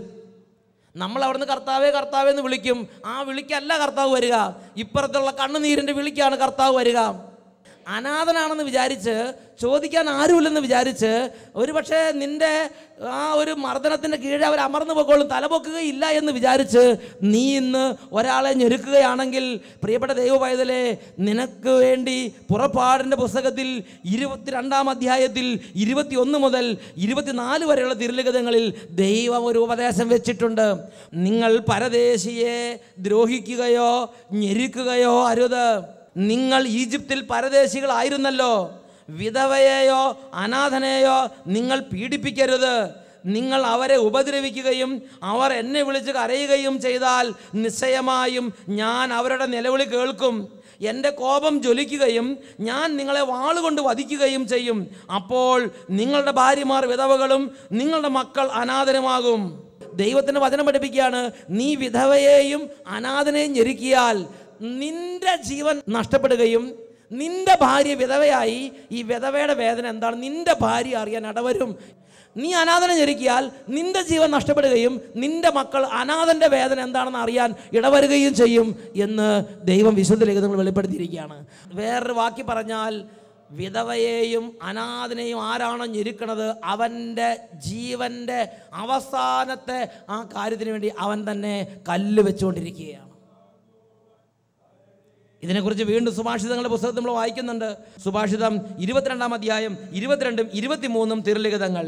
നമ്മൾ അവിടുന്ന് കർത്താവേ കർത്താവേ എന്ന് വിളിക്കും ആ വിളിക്കല്ല കർത്താവ് വരിക ഇപ്പുറത്തുള്ള കണ്ണുനീരിൻ്റെ വിളിക്കാണ് കർത്താവ് വരിക അനാഥനാണെന്ന് വിചാരിച്ച് ചോദിക്കാൻ ആരുമില്ലെന്ന് വിചാരിച്ച് ഒരു പക്ഷേ നിൻ്റെ ആ ഒരു മർദ്ദനത്തിൻ്റെ കീഴെ അവർ അമർന്നു പോയിക്കോളും തലപൊക്കുകയില്ല എന്ന് വിചാരിച്ച് നീ ഇന്ന് ഒരാളെ ഞെരുക്കുകയാണെങ്കിൽ പ്രിയപ്പെട്ട ദൈവപൈതലെ നിനക്ക് വേണ്ടി പുറപ്പാടിൻ്റെ പുസ്തകത്തിൽ ഇരുപത്തിരണ്ടാം അധ്യായത്തിൽ ഇരുപത്തിയൊന്ന് മുതൽ ഇരുപത്തിനാല് വരെയുള്ള തിരുലിഖിതങ്ങളിൽ ദൈവം ഒരു ഉപദേശം വെച്ചിട്ടുണ്ട് നിങ്ങൾ പരദേശിയെ ദ്രോഹിക്കുകയോ ഞെരുക്കുകയോ അരുത് നിങ്ങൾ ഈജിപ്തിൽ പരദേശികളായിരുന്നല്ലോ വിധവയെയോ അനാഥനെയോ നിങ്ങൾ പീഡിപ്പിക്കരുത് നിങ്ങൾ അവരെ ഉപദ്രവിക്കുകയും അവർ എന്നെ വിളിച്ച് കരയുകയും ചെയ്താൽ നിശ്ചയമായും ഞാൻ അവരുടെ നിലവിളി കേൾക്കും എൻ്റെ കോപം ജ്വലിക്കുകയും ഞാൻ നിങ്ങളെ വാളുകൊണ്ട് വധിക്കുകയും ചെയ്യും അപ്പോൾ നിങ്ങളുടെ ഭാര്യമാർ വിധവകളും നിങ്ങളുടെ മക്കൾ അനാഥനുമാകും ദൈവത്തിൻ്റെ വചനം പഠിപ്പിക്കുകയാണ് നീ വിധവയെയും അനാഥനെയും ഞെരുക്കിയാൽ നിന്റെ ജീവൻ നഷ്ടപ്പെടുകയും നിന്റെ ഭാര്യ വിധവയായി ഈ വിധവയുടെ വേദന എന്താണ് നിന്റെ ഭാര്യ അറിയാൻ ഇടവരും നീ അനാഥനെ ജനിക്കിയാൽ നിന്റെ ജീവൻ നഷ്ടപ്പെടുകയും നിന്റെ മക്കൾ അനാഥന്റെ വേദന എന്താണെന്ന് അറിയാൻ ഇടവരുകയും ചെയ്യും എന്ന് ദൈവം വിശുദ്ധ ലേഖനങ്ങൾ വെളിപ്പെടുത്തിയിരിക്കുകയാണ് വേറൊരു വാക്കി പറഞ്ഞാൽ വിധവയെയും അനാഥനെയും ആരാണോ ഞെരുക്കണത് അവൻ്റെ ജീവൻ്റെ അവസാനത്തെ ആ കാര്യത്തിന് വേണ്ടി അവൻ തന്നെ കല്ല് വെച്ചുകൊണ്ടിരിക്കുകയാണ് ഇതിനെക്കുറിച്ച് വീണ്ടും സുഭാഷിതങ്ങളുടെ പുസ്തകത്തിൽ നമ്മൾ വായിക്കുന്നുണ്ട് സുഭാഷിതം ഇരുപത്തിരണ്ടാം അധ്യായം ഇരുപത്തിരണ്ടും ഇരുപത്തിമൂന്നും തിരുലിഖിതങ്ങൾ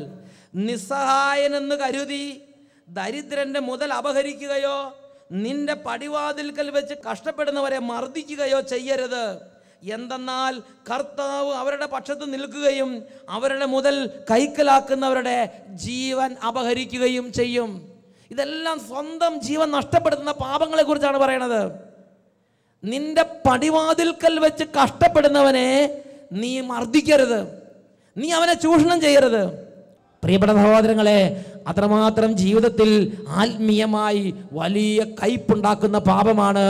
നിസ്സഹായനെന്ന് കരുതി ദരിദ്രൻ്റെ മുതൽ അപഹരിക്കുകയോ നിന്റെ പടിവാതിൽക്കൽ വെച്ച് കഷ്ടപ്പെടുന്നവരെ മർദ്ദിക്കുകയോ ചെയ്യരുത് എന്തെന്നാൽ കർത്താവ് അവരുടെ പക്ഷത്ത് നിൽക്കുകയും അവരുടെ മുതൽ കൈക്കലാക്കുന്നവരുടെ ജീവൻ അപഹരിക്കുകയും ചെയ്യും ഇതെല്ലാം സ്വന്തം ജീവൻ നഷ്ടപ്പെടുത്തുന്ന പാപങ്ങളെക്കുറിച്ചാണ് പറയണത് നിന്റെ പടിവാതിൽക്കൽ വെച്ച് കഷ്ടപ്പെടുന്നവനെ നീ മർദ്ദിക്കരുത് നീ അവനെ ചൂഷണം ചെയ്യരുത് പ്രിയപ്പെട്ട സഹോദരങ്ങളെ അത്രമാത്രം ജീവിതത്തിൽ ആത്മീയമായി വലിയ കയ്പുണ്ടാക്കുന്ന പാപമാണ്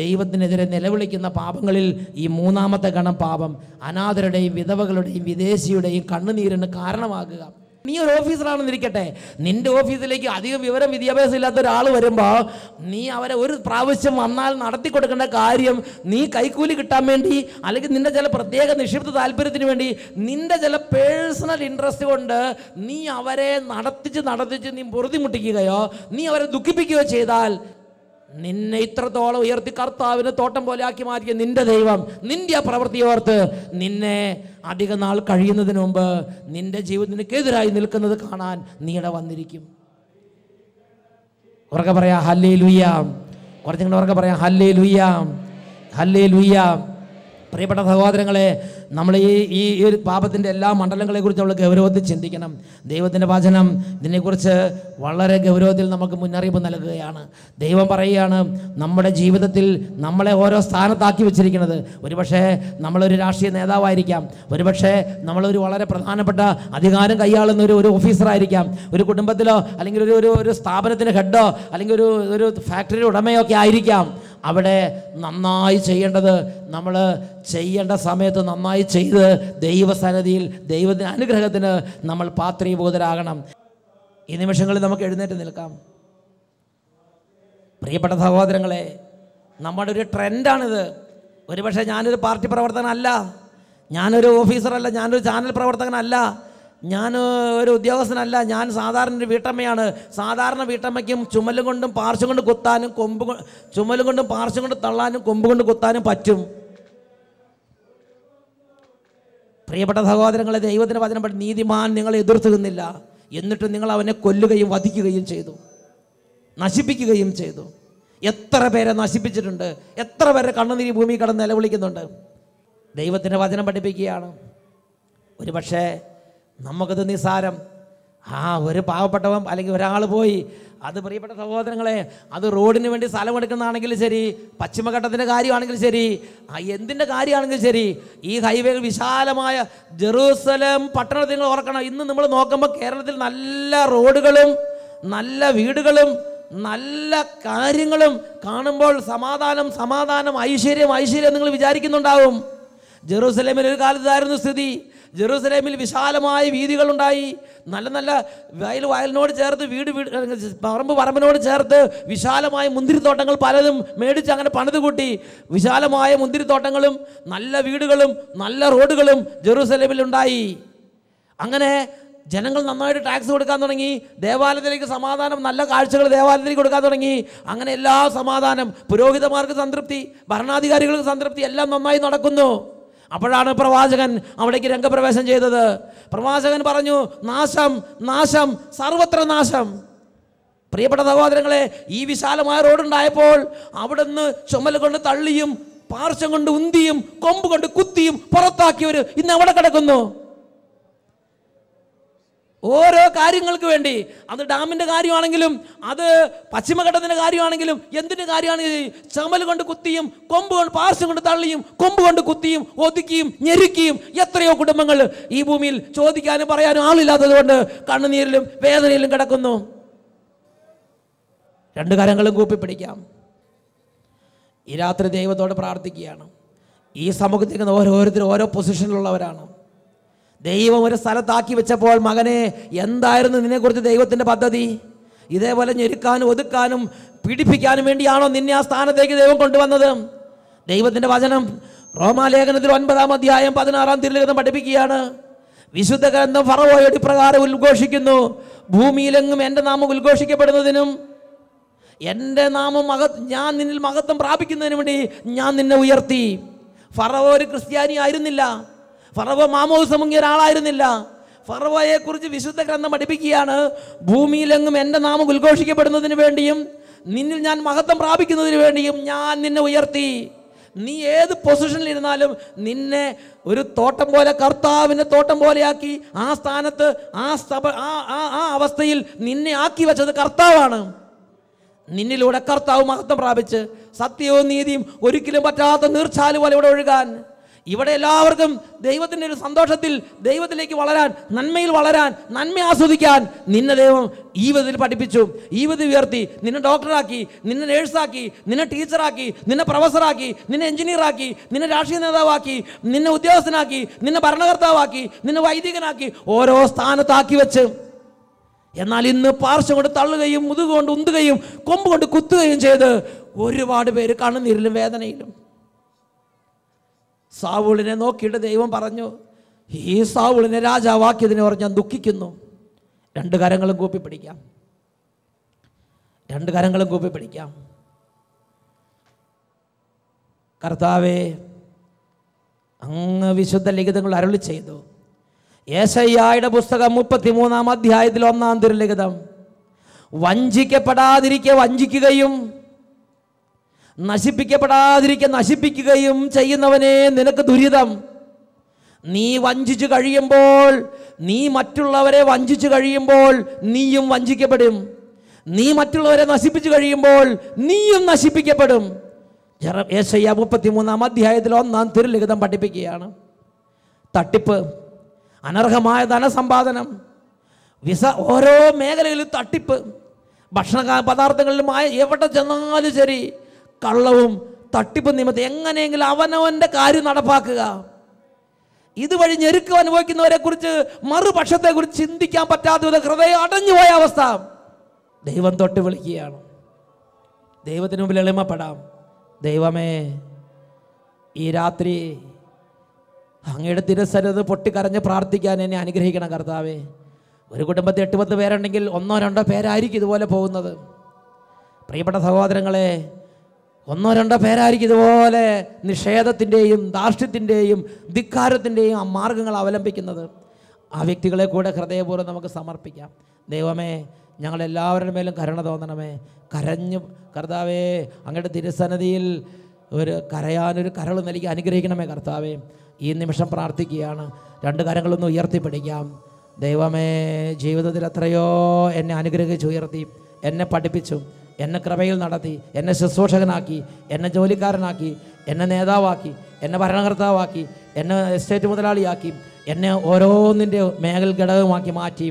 ദൈവത്തിനെതിരെ നിലവിളിക്കുന്ന പാപങ്ങളിൽ ഈ മൂന്നാമത്തെ ഗണം പാപം അനാഥരുടെയും വിധവകളുടെയും വിദേശിയുടെയും കണ്ണുനീരിന് കാരണമാകുക നീ ഒരു ഓഫീസറാണെന്ന് ഇരിക്കട്ടെ നിന്റെ ഓഫീസിലേക്ക് അധിക വിവരം വിദ്യാഭ്യാസം ഇല്ലാത്ത ഒരാൾ വരുമ്പോൾ നീ അവരെ ഒരു പ്രാവശ്യം വന്നാൽ നടത്തി കൊടുക്കേണ്ട കാര്യം നീ കൈക്കൂലി കിട്ടാൻ വേണ്ടി അല്ലെങ്കിൽ നിന്റെ ചില പ്രത്യേക നിക്ഷിപ്ത താല്പര്യത്തിന് വേണ്ടി നിന്റെ ചില പേഴ്സണൽ ഇൻട്രസ്റ്റ് കൊണ്ട് നീ അവരെ നടത്തിച്ച് നടത്തിച്ച് നീ പൊറുതിമുട്ടിക്കുകയോ നീ അവരെ ദുഃഖിപ്പിക്കുകയോ ചെയ്താൽ നിന്നെ ഇത്രത്തോളം ഉയർത്തി കർത്താവിന് തോട്ടം പോലെ ആക്കി മാറ്റിയ നിന്റെ ദൈവം നിന്റെ ആ പ്രവൃത്തി ഓർത്ത് നിന്നെ അധിക നാൾ കഴിയുന്നതിന് മുമ്പ് നിന്റെ ജീവിതത്തിനെതിരായി നിൽക്കുന്നത് കാണാൻ നീടെ വന്നിരിക്കും ഉറക്കെ പറയാം ഹല്ലേ ലുയ്യാം കുറച്ചും കൂടെ ഉറക്കെ പറയാം ഹല്ലേ ലുയ്യാം ഹല്ലേ ലുയ്യാം പ്രിയപ്പെട്ട സഹോദരങ്ങളെ നമ്മൾ ഈ ഈ ഒരു പാപത്തിൻ്റെ എല്ലാ മണ്ഡലങ്ങളെക്കുറിച്ച് നമ്മൾ ഗൗരവത്തിൽ ചിന്തിക്കണം ദൈവത്തിൻ്റെ വചനം ഇതിനെക്കുറിച്ച് വളരെ ഗൗരവത്തിൽ നമുക്ക് മുന്നറിയിപ്പ് നൽകുകയാണ് ദൈവം പറയുകയാണ് നമ്മുടെ ജീവിതത്തിൽ നമ്മളെ ഓരോ സ്ഥാനത്താക്കി വെച്ചിരിക്കുന്നത് ഒരുപക്ഷെ നമ്മളൊരു രാഷ്ട്രീയ നേതാവായിരിക്കാം ഒരുപക്ഷെ നമ്മളൊരു വളരെ പ്രധാനപ്പെട്ട അധികാരം കൈയാളുന്ന ഒരു ഒരു ഓഫീസറായിരിക്കാം ഒരു കുടുംബത്തിലോ അല്ലെങ്കിൽ ഒരു ഒരു സ്ഥാപനത്തിൻ്റെ ഹെഡോ അല്ലെങ്കിൽ ഒരു ഒരു ഫാക്ടറിയുടെ ഉടമയോ ഒക്കെ ആയിരിക്കാം അവിടെ നന്നായി ചെയ്യേണ്ടത് നമ്മൾ ചെയ്യേണ്ട സമയത്ത് നന്നായി ചെയ്ത് ദൈവസന്നിധിയിൽ ദൈവത്തിന് അനുഗ്രഹത്തിന് നമ്മൾ പാത്രീഭൂതരാകണം ഈ നിമിഷങ്ങളിൽ നമുക്ക് എഴുന്നേറ്റ് നിൽക്കാം പ്രിയപ്പെട്ട സഹോദരങ്ങളെ നമ്മുടെ ഒരു ട്രെൻഡാണിത് ഒരുപക്ഷെ ഞാനൊരു പാർട്ടി പ്രവർത്തകനല്ല ഞാനൊരു ഓഫീസറല്ല ഞാനൊരു ചാനൽ പ്രവർത്തകനല്ല ഞാൻ ഒരു ഉദ്യോഗസ്ഥനല്ല ഞാൻ സാധാരണ ഒരു വീട്ടമ്മയാണ് സാധാരണ വീട്ടമ്മയ്ക്കും ചുമലും കൊണ്ടും പാർശ്വം കൊണ്ട് കുത്താനും കൊമ്പ് ചുമലും കൊണ്ടും പാർശ്വം കൊണ്ട് തള്ളാനും കൊമ്പ് കൊണ്ട് കുത്താനും പറ്റും പ്രിയപ്പെട്ട സഹോദരങ്ങളെ ദൈവത്തിൻ്റെ വചനം പറ്റി നീതിമാൻ നിങ്ങളെ എതിർത്തുന്നില്ല എന്നിട്ടും നിങ്ങൾ അവനെ കൊല്ലുകയും വധിക്കുകയും ചെയ്തു നശിപ്പിക്കുകയും ചെയ്തു എത്ര പേരെ നശിപ്പിച്ചിട്ടുണ്ട് എത്ര പേരെ കണ്ണുനീരി ഭൂമി കടന്ന് നിലവിളിക്കുന്നുണ്ട് ദൈവത്തിൻ്റെ വചനം പഠിപ്പിക്കുകയാണ് ഒരുപക്ഷേ നമുക്കത് നിസ്സാരം ആ ഒരു പാവപ്പെട്ടവൻ അല്ലെങ്കിൽ ഒരാൾ പോയി അത് പ്രിയപ്പെട്ട സഹോദരങ്ങളെ അത് റോഡിന് വേണ്ടി സ്ഥലം എടുക്കുന്നതാണെങ്കിലും ശരി പശ്ചിമഘട്ടത്തിൻ്റെ കാര്യമാണെങ്കിലും ശരി എന്തിൻ്റെ കാര്യമാണെങ്കിലും ശരി ഈ ഹൈവേ വിശാലമായ ജെറൂസലം പട്ടണത്തിൽ നിങ്ങൾ ഓർക്കണം ഇന്ന് നമ്മൾ നോക്കുമ്പോൾ കേരളത്തിൽ നല്ല റോഡുകളും നല്ല വീടുകളും നല്ല കാര്യങ്ങളും കാണുമ്പോൾ സമാധാനം സമാധാനം ഐശ്വര്യം ഐശ്വര്യം നിങ്ങൾ വിചാരിക്കുന്നുണ്ടാവും ജെറൂസലേമിൽ ഒരു കാലത്തായിരുന്നു സ്ഥിതി ജെറൂസലേമിൽ വിശാലമായ വീതികളുണ്ടായി നല്ല നല്ല വയൽ വയലിനോട് ചേർത്ത് വീട് വീട് പറമ്പ് പറമ്പിനോട് ചേർത്ത് വിശാലമായ മുന്തിരിത്തോട്ടങ്ങൾ പലതും മേടിച്ച് അങ്ങനെ പണിത് കൂട്ടി വിശാലമായ മുന്തിരിത്തോട്ടങ്ങളും നല്ല വീടുകളും നല്ല റോഡുകളും ജെറൂസലേമിൽ ഉണ്ടായി അങ്ങനെ ജനങ്ങൾ നന്നായിട്ട് ടാക്സ് കൊടുക്കാൻ തുടങ്ങി ദേവാലയത്തിലേക്ക് സമാധാനം നല്ല കാഴ്ചകൾ ദേവാലയത്തിലേക്ക് കൊടുക്കാൻ തുടങ്ങി അങ്ങനെ എല്ലാ സമാധാനം പുരോഹിതമാർക്ക് സംതൃപ്തി ഭരണാധികാരികൾക്ക് സംതൃപ്തി എല്ലാം നന്നായി നടക്കുന്നു അപ്പോഴാണ് പ്രവാചകൻ അവിടേക്ക് രംഗപ്രവേശം ചെയ്തത് പ്രവാചകൻ പറഞ്ഞു നാശം നാശം സർവത്ര നാശം പ്രിയപ്പെട്ട സഹോദരങ്ങളെ ഈ വിശാലമായ റോഡുണ്ടായപ്പോൾ അവിടുന്ന് ചുമൽ കൊണ്ട് തള്ളിയും പാർശ്വം കൊണ്ട് ഉന്തിയും കൊമ്പ് കൊണ്ട് കുത്തിയും പുറത്താക്കിയവർ ഇന്ന് അവിടെ കിടക്കുന്നു ഓരോ കാര്യങ്ങൾക്ക് വേണ്ടി അത് ഡാമിൻ്റെ കാര്യമാണെങ്കിലും അത് പശ്ചിമഘട്ടത്തിൻ്റെ കാര്യമാണെങ്കിലും എന്തിൻ്റെ കാര്യമാണെങ്കിലും ചമൽ കൊണ്ട് കുത്തിയും കൊമ്പ് കൊണ്ട് പാർശ്വം കൊണ്ട് തള്ളിയും കൊമ്പ് കൊണ്ട് കുത്തിയും ഒതുക്കിയും ഞെരുക്കിയും എത്രയോ കുടുംബങ്ങൾ ഈ ഭൂമിയിൽ ചോദിക്കാനും പറയാനും ആളില്ലാത്തത് കൊണ്ട് കണ്ണുനീരിലും വേദനയിലും കിടക്കുന്നു രണ്ട് കരങ്ങളും കൂപ്പി പിടിക്കാം ഈ രാത്രി ദൈവത്തോട് പ്രാർത്ഥിക്കുകയാണ് ഈ സമൂഹത്തിൽ ഓരോരുത്തരും ഓരോ പൊസിഷനിലുള്ളവരാണ് ദൈവം ഒരു സ്ഥലത്താക്കി വെച്ചപ്പോൾ മകനെ എന്തായിരുന്നു നിന്നെക്കുറിച്ച് ദൈവത്തിൻ്റെ പദ്ധതി ഇതേപോലെ ഞെരുക്കാനും ഒതുക്കാനും പീഡിപ്പിക്കാനും വേണ്ടിയാണോ നിന്നെ ആ സ്ഥാനത്തേക്ക് ദൈവം കൊണ്ടുവന്നത് ദൈവത്തിൻ്റെ വചനം റോമാലേഖനത്തിൽ ഒൻപതാം അധ്യായം പതിനാറാം തിരുലേഖനം പഠിപ്പിക്കുകയാണ് വിശുദ്ധ ഗ്രന്ഥം ഫറവോയോട് ഇപ്രകാരം ഉദ്ഘോഷിക്കുന്നു ഭൂമിയിലെങ്ങും എൻ്റെ നാമം ഉദ്ഘോഷിക്കപ്പെടുന്നതിനും എൻ്റെ നാമം മക ഞാൻ നിന്നിൽ മഹത്വം പ്രാപിക്കുന്നതിന് വേണ്ടി ഞാൻ നിന്നെ ഉയർത്തി ഫറവോ ഒരു ക്രിസ്ത്യാനി ആയിരുന്നില്ല ഫറവ മാമോസ് മുങ്ങിയ ഒരാളായിരുന്നില്ല കുറിച്ച് വിശുദ്ധ ഗ്രന്ഥം പഠിപ്പിക്കുകയാണ് ഭൂമിയിലെങ്ങും എൻ്റെ നാമം ഉദ്ഘോഷിക്കപ്പെടുന്നതിന് വേണ്ടിയും നിന്നിൽ ഞാൻ മഹത്വം പ്രാപിക്കുന്നതിന് വേണ്ടിയും ഞാൻ നിന്നെ ഉയർത്തി നീ ഏത് പൊസിഷനിലിരുന്നാലും നിന്നെ ഒരു തോട്ടം പോലെ കർത്താവിനെ തോട്ടം പോലെയാക്കി ആ സ്ഥാനത്ത് ആ സ്ഥ ആ ആ അവസ്ഥയിൽ നിന്നെ ആക്കി വെച്ചത് കർത്താവാണ് നിന്നിലൂടെ കർത്താവ് മഹത്വം പ്രാപിച്ച് സത്യവും നീതിയും ഒരിക്കലും പറ്റാത്ത നീർച്ചാല് പോലെ ഇവിടെ ഒഴുകാൻ ഇവിടെ എല്ലാവർക്കും ദൈവത്തിൻ്റെ ഒരു സന്തോഷത്തിൽ ദൈവത്തിലേക്ക് വളരാൻ നന്മയിൽ വളരാൻ നന്മ ആസ്വദിക്കാൻ നിന്നെ ദൈവം ഈ വിധത്തിൽ പഠിപ്പിച്ചു ഈ വിധി ഉയർത്തി നിന്നെ ഡോക്ടറാക്കി നിന്നെ നേഴ്സാക്കി നിന്നെ ടീച്ചറാക്കി നിന്നെ പ്രൊഫസറാക്കി നിന്നെ എഞ്ചിനീയറാക്കി നിന്നെ രാഷ്ട്രീയ നേതാവാക്കി നിന്നെ ഉദ്യോഗസ്ഥനാക്കി നിന്നെ ഭരണകർത്താവാക്കി നിന്നെ വൈദികനാക്കി ഓരോ സ്ഥാനത്താക്കി വെച്ച് എന്നാൽ ഇന്ന് പാർശ്വം കൊണ്ട് തള്ളുകയും മുതുകൊണ്ട് ഉന്തുകയും കൊമ്പ് കൊണ്ട് കുത്തുകയും ചെയ്ത് ഒരുപാട് പേര് കണ്ണുനീരിലും വേദനയിലും സാവുളിനെ നോക്കിയിട്ട് ദൈവം പറഞ്ഞു ഈ സാവുളിനെ രാജാവാക്കിയതിനെ പറഞ്ഞ് ഞാൻ ദുഃഖിക്കുന്നു രണ്ട് കരങ്ങളും കൂപ്പി പിടിക്കാം രണ്ട് കരങ്ങളും കൂപ്പി പിടിക്കാം കർത്താവേ അങ്ങ് വിശുദ്ധ ലിഖിതങ്ങൾ അരുളി ചെയ്തു യേശയ്യായുടെ പുസ്തകം മൂന്നാം അധ്യായത്തിൽ ഒന്നാം തിരുലിഖിതം വഞ്ചിക്കപ്പെടാതിരിക്കെ വഞ്ചിക്കുകയും നശിപ്പിക്കപ്പെടാതിരിക്ക നശിപ്പിക്കുകയും ചെയ്യുന്നവനെ നിനക്ക് ദുരിതം നീ വഞ്ചിച്ചു കഴിയുമ്പോൾ നീ മറ്റുള്ളവരെ വഞ്ചിച്ചു കഴിയുമ്പോൾ നീയും വഞ്ചിക്കപ്പെടും നീ മറ്റുള്ളവരെ നശിപ്പിച്ചു കഴിയുമ്പോൾ നീയും നശിപ്പിക്കപ്പെടും യേശയ്യ മുപ്പത്തിമൂന്നാം അധ്യായത്തിൽ ഒന്നാം തിരുലിഖിതം പഠിപ്പിക്കുകയാണ് തട്ടിപ്പ് അനർഹമായ ധനസമ്പാദനം വിസ ഓരോ മേഖലയിലും തട്ടിപ്പ് ഭക്ഷണ പദാർത്ഥങ്ങളിലും എവിടെ ചെന്നാലും ശരി കള്ളവും തട്ടിപ്പ് നിയമത്തെ എങ്ങനെയെങ്കിലും അവനവൻ്റെ കാര്യം നടപ്പാക്കുക ഇതുവഴി ഞെരുക്കം മറുപക്ഷത്തെ കുറിച്ച് ചിന്തിക്കാൻ പറ്റാത്ത വിധ ഹൃദയം അടഞ്ഞുപോയ അവസ്ഥ ദൈവം തൊട്ട് വിളിക്കുകയാണ് ദൈവത്തിന് മുമ്പിൽ എളിമപ്പെടാം ദൈവമേ ഈ രാത്രി അങ്ങയുടെ തിരസരത് പൊട്ടിക്കരഞ്ഞ് പ്രാർത്ഥിക്കാൻ എന്നെ അനുഗ്രഹിക്കണം കർത്താവേ ഒരു കുടുംബത്തിൽ എട്ട് പത്ത് പേരുണ്ടെങ്കിൽ ഒന്നോ രണ്ടോ പേരായിരിക്കും ഇതുപോലെ പോകുന്നത് പ്രിയപ്പെട്ട സഹോദരങ്ങളെ ഒന്നോ രണ്ടോ പേരായിരിക്കും ഇതുപോലെ നിഷേധത്തിൻ്റെയും ധാർഷ്ട്യത്തിൻ്റെയും ധിക്കാരത്തിൻ്റെയും ആ മാർഗങ്ങൾ അവലംബിക്കുന്നത് ആ വ്യക്തികളെ കൂടെ ഹൃദയപൂർവ്വം നമുക്ക് സമർപ്പിക്കാം ദൈവമേ ഞങ്ങളെല്ലാവരുടെ മേലും കരുണ തോന്നണമേ കരഞ്ഞു കർത്താവേ അങ്ങയുടെ തിരുസന്നിധിയിൽ ഒരു കരയാനൊരു കരൾ നൽകി അനുഗ്രഹിക്കണമേ കർത്താവേ ഈ നിമിഷം പ്രാർത്ഥിക്കുകയാണ് രണ്ട് കരങ്ങളൊന്നും ഉയർത്തിപ്പിടിക്കാം ദൈവമേ ജീവിതത്തിൽ എത്രയോ എന്നെ അനുഗ്രഹിച്ചു ഉയർത്തി എന്നെ പഠിപ്പിച്ചു എന്നെ കൃപയിൽ നടത്തി എന്നെ ശുശ്രൂഷകനാക്കി എന്നെ ജോലിക്കാരനാക്കി എന്നെ നേതാവാക്കി എന്നെ ഭരണകർത്താവാക്കി എന്നെ എസ്റ്റേറ്റ് മുതലാളിയാക്കി എന്നെ ഓരോന്നിൻ്റെ മേഖൽ ഘടകമാക്കി മാറ്റി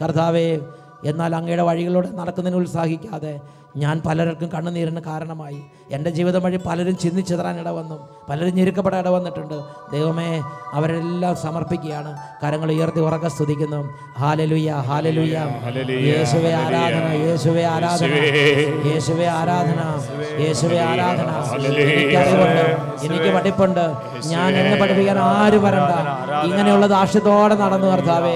കർത്താവേ എന്നാൽ അങ്ങയുടെ വഴികളിലൂടെ നടക്കുന്നതിന് ഉത്സാഹിക്കാതെ ഞാൻ പലർക്കും കണ്ണുനീരിന് കാരണമായി എൻ്റെ ജീവിതം വഴി പലരും ചിന്തിച്ചെതറാൻ ഇട വന്നു പലരും ഞെരുക്കപ്പെടാൻ ഇട വന്നിട്ടുണ്ട് ദൈവമേ അവരെല്ലാം സമർപ്പിക്കുകയാണ് കരങ്ങൾ ഉയർത്തി ഉറക്ക സ്തുതിക്കുന്നു ഹാലലുയ ഹാലലുയ യേശുവെ ആരാധന യേശുവെ ആരാധന യേശുവെ ആരാധന യേശുവെ ആരാധന എനിക്ക് പഠിപ്പുണ്ട് ഞാൻ എന്നെ പഠിപ്പിക്കാൻ ആര് വരണ്ട ഇങ്ങനെയുള്ള ദാക്ഷ്യത്തോടെ നടന്നു കർത്താവേ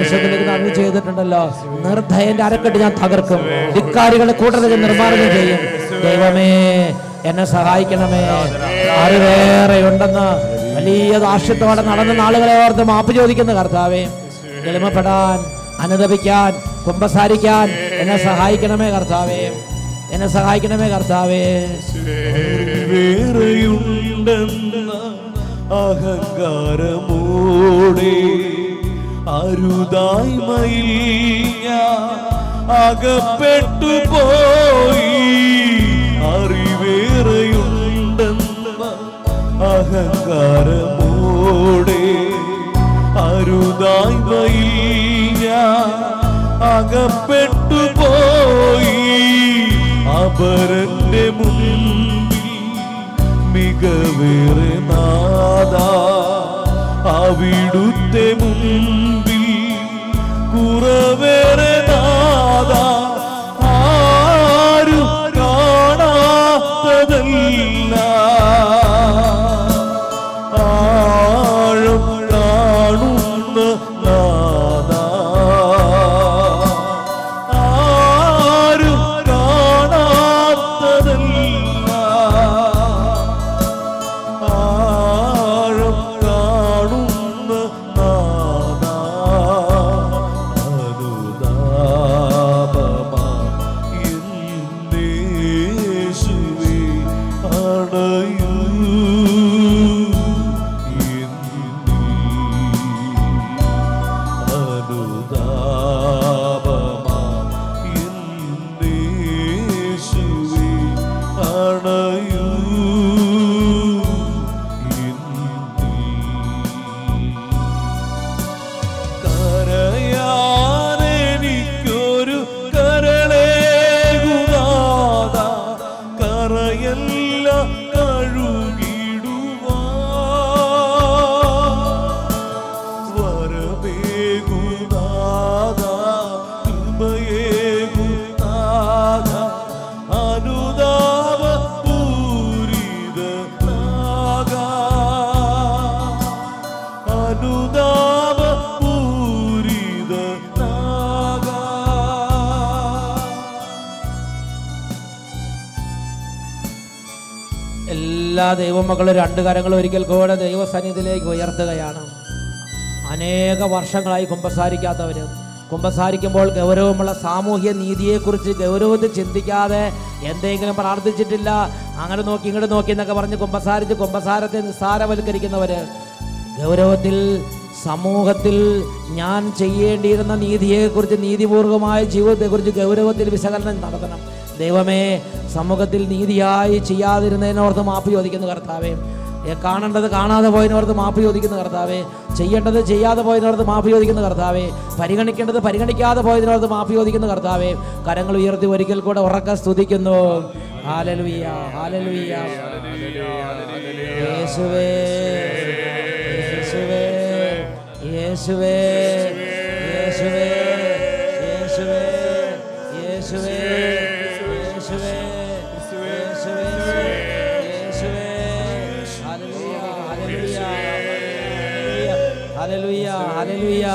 വിശ്വത്തിലേക്ക് നടന്നു ചെയ്തിട്ടുണ്ടല്ലോ നിർദ്ധയന്റെ അരക്കെട്ട് ഞാൻ തകർക്കും ധിക്കാരികളെ കൂട്ടത്തിൽ നിർമ്മാർജ്ജം ചെയ്യും ദൈവമേ എന്നെ സഹായിക്കണമേ അറിവേറെ ഉണ്ടെന്ന് വലിയ ദാക്ഷ്യത്തോടെ നടന്ന നാളുകളെ ഓർത്ത് മാപ്പ് ചോദിക്കുന്ന കർത്താവേ എളിമപ്പെടാൻ അനുദപിക്കാൻ കുമ്പസാരിക്കാൻ എന്നെ സഹായിക്കണമേ കർത്താവേ എന്നെ സഹായിക്കണമേ കർത്താവേ വേറെയുണ്ടെന്ന അഹങ്കാരമോടെ അരുതായ്മയിൽ അകപ്പെട്ടു പോയി അറിവേറെയുണ്ടെന്ന അഹങ്കാരമോടെ അരുതായ്മയിൽ അകപ്പെട്ടു പോയി അപരന്റെ മുന്നിൽ മികവേറെ നാദ അവിടുത്തെ മുമ്പിൽ കുറവേറെ നാദാ ദൈവമക്കൾ രണ്ട് കരങ്ങൾ ഒരിക്കൽ കൂടെ ദൈവസന്നിധിയിലേക്ക് ഉയർത്തുകയാണ് അനേക വർഷങ്ങളായി കുമ്പസാരിക്കാത്തവർ കുമ്പസാരിക്കുമ്പോൾ ഗൗരവമുള്ള സാമൂഹ്യ നീതിയെക്കുറിച്ച് ഗൗരവത്തിൽ ചിന്തിക്കാതെ എന്തെങ്കിലും പ്രാർത്ഥിച്ചിട്ടില്ല അങ്ങനെ നോക്കി ഇങ്ങോട്ട് നോക്കി എന്നൊക്കെ പറഞ്ഞ് കുമ്പസാരിച്ച് കുമ്പസാരത്തെ നിസ്സാരവൽക്കരിക്കുന്നവർ ഗൗരവത്തിൽ സമൂഹത്തിൽ ഞാൻ ചെയ്യേണ്ടിയിരുന്ന നീതിയെക്കുറിച്ച് നീതിപൂർവമായ ജീവിതത്തെക്കുറിച്ച് ഗൗരവത്തിൽ വിശകലനം നടത്തണം ദൈവമേ സമൂഹത്തിൽ നീതിയായി ചെയ്യാതിരുന്നതിനോർത്ത് മാപ്പ് ചോദിക്കുന്നു കർത്താവേ കാണേണ്ടത് കാണാതെ പോയതിനോർത്ത് മാപ്പ് ചോദിക്കുന്നു കർത്താവേ ചെയ്യേണ്ടത് ചെയ്യാതെ പോയതിനോർത്ത് മാപ്പ് ചോദിക്കുന്നു കർത്താവേ പരിഗണിക്കേണ്ടത് പരിഗണിക്കാതെ പോയതിനോർത്ത് മാപ്പ് ചോദിക്കുന്നു കർത്താവേ കരങ്ങൾ ഉയർത്തി ഒരിക്കൽ കൂടെ ഉറക്ക സ്തുതിക്കുന്നു യേശുവേ യേശുവേ യേശുവേ ഹാലലുയ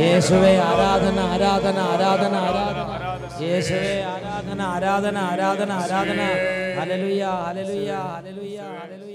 യേശുവെ ആരാധന ആരാധന ആരാധന ആരാധന യേശുവേ ആരാധന ആരാധന ആരാധന ആരാധന ഹലലുയ ഹലലുയ ഹലലുയ ഹലലുയ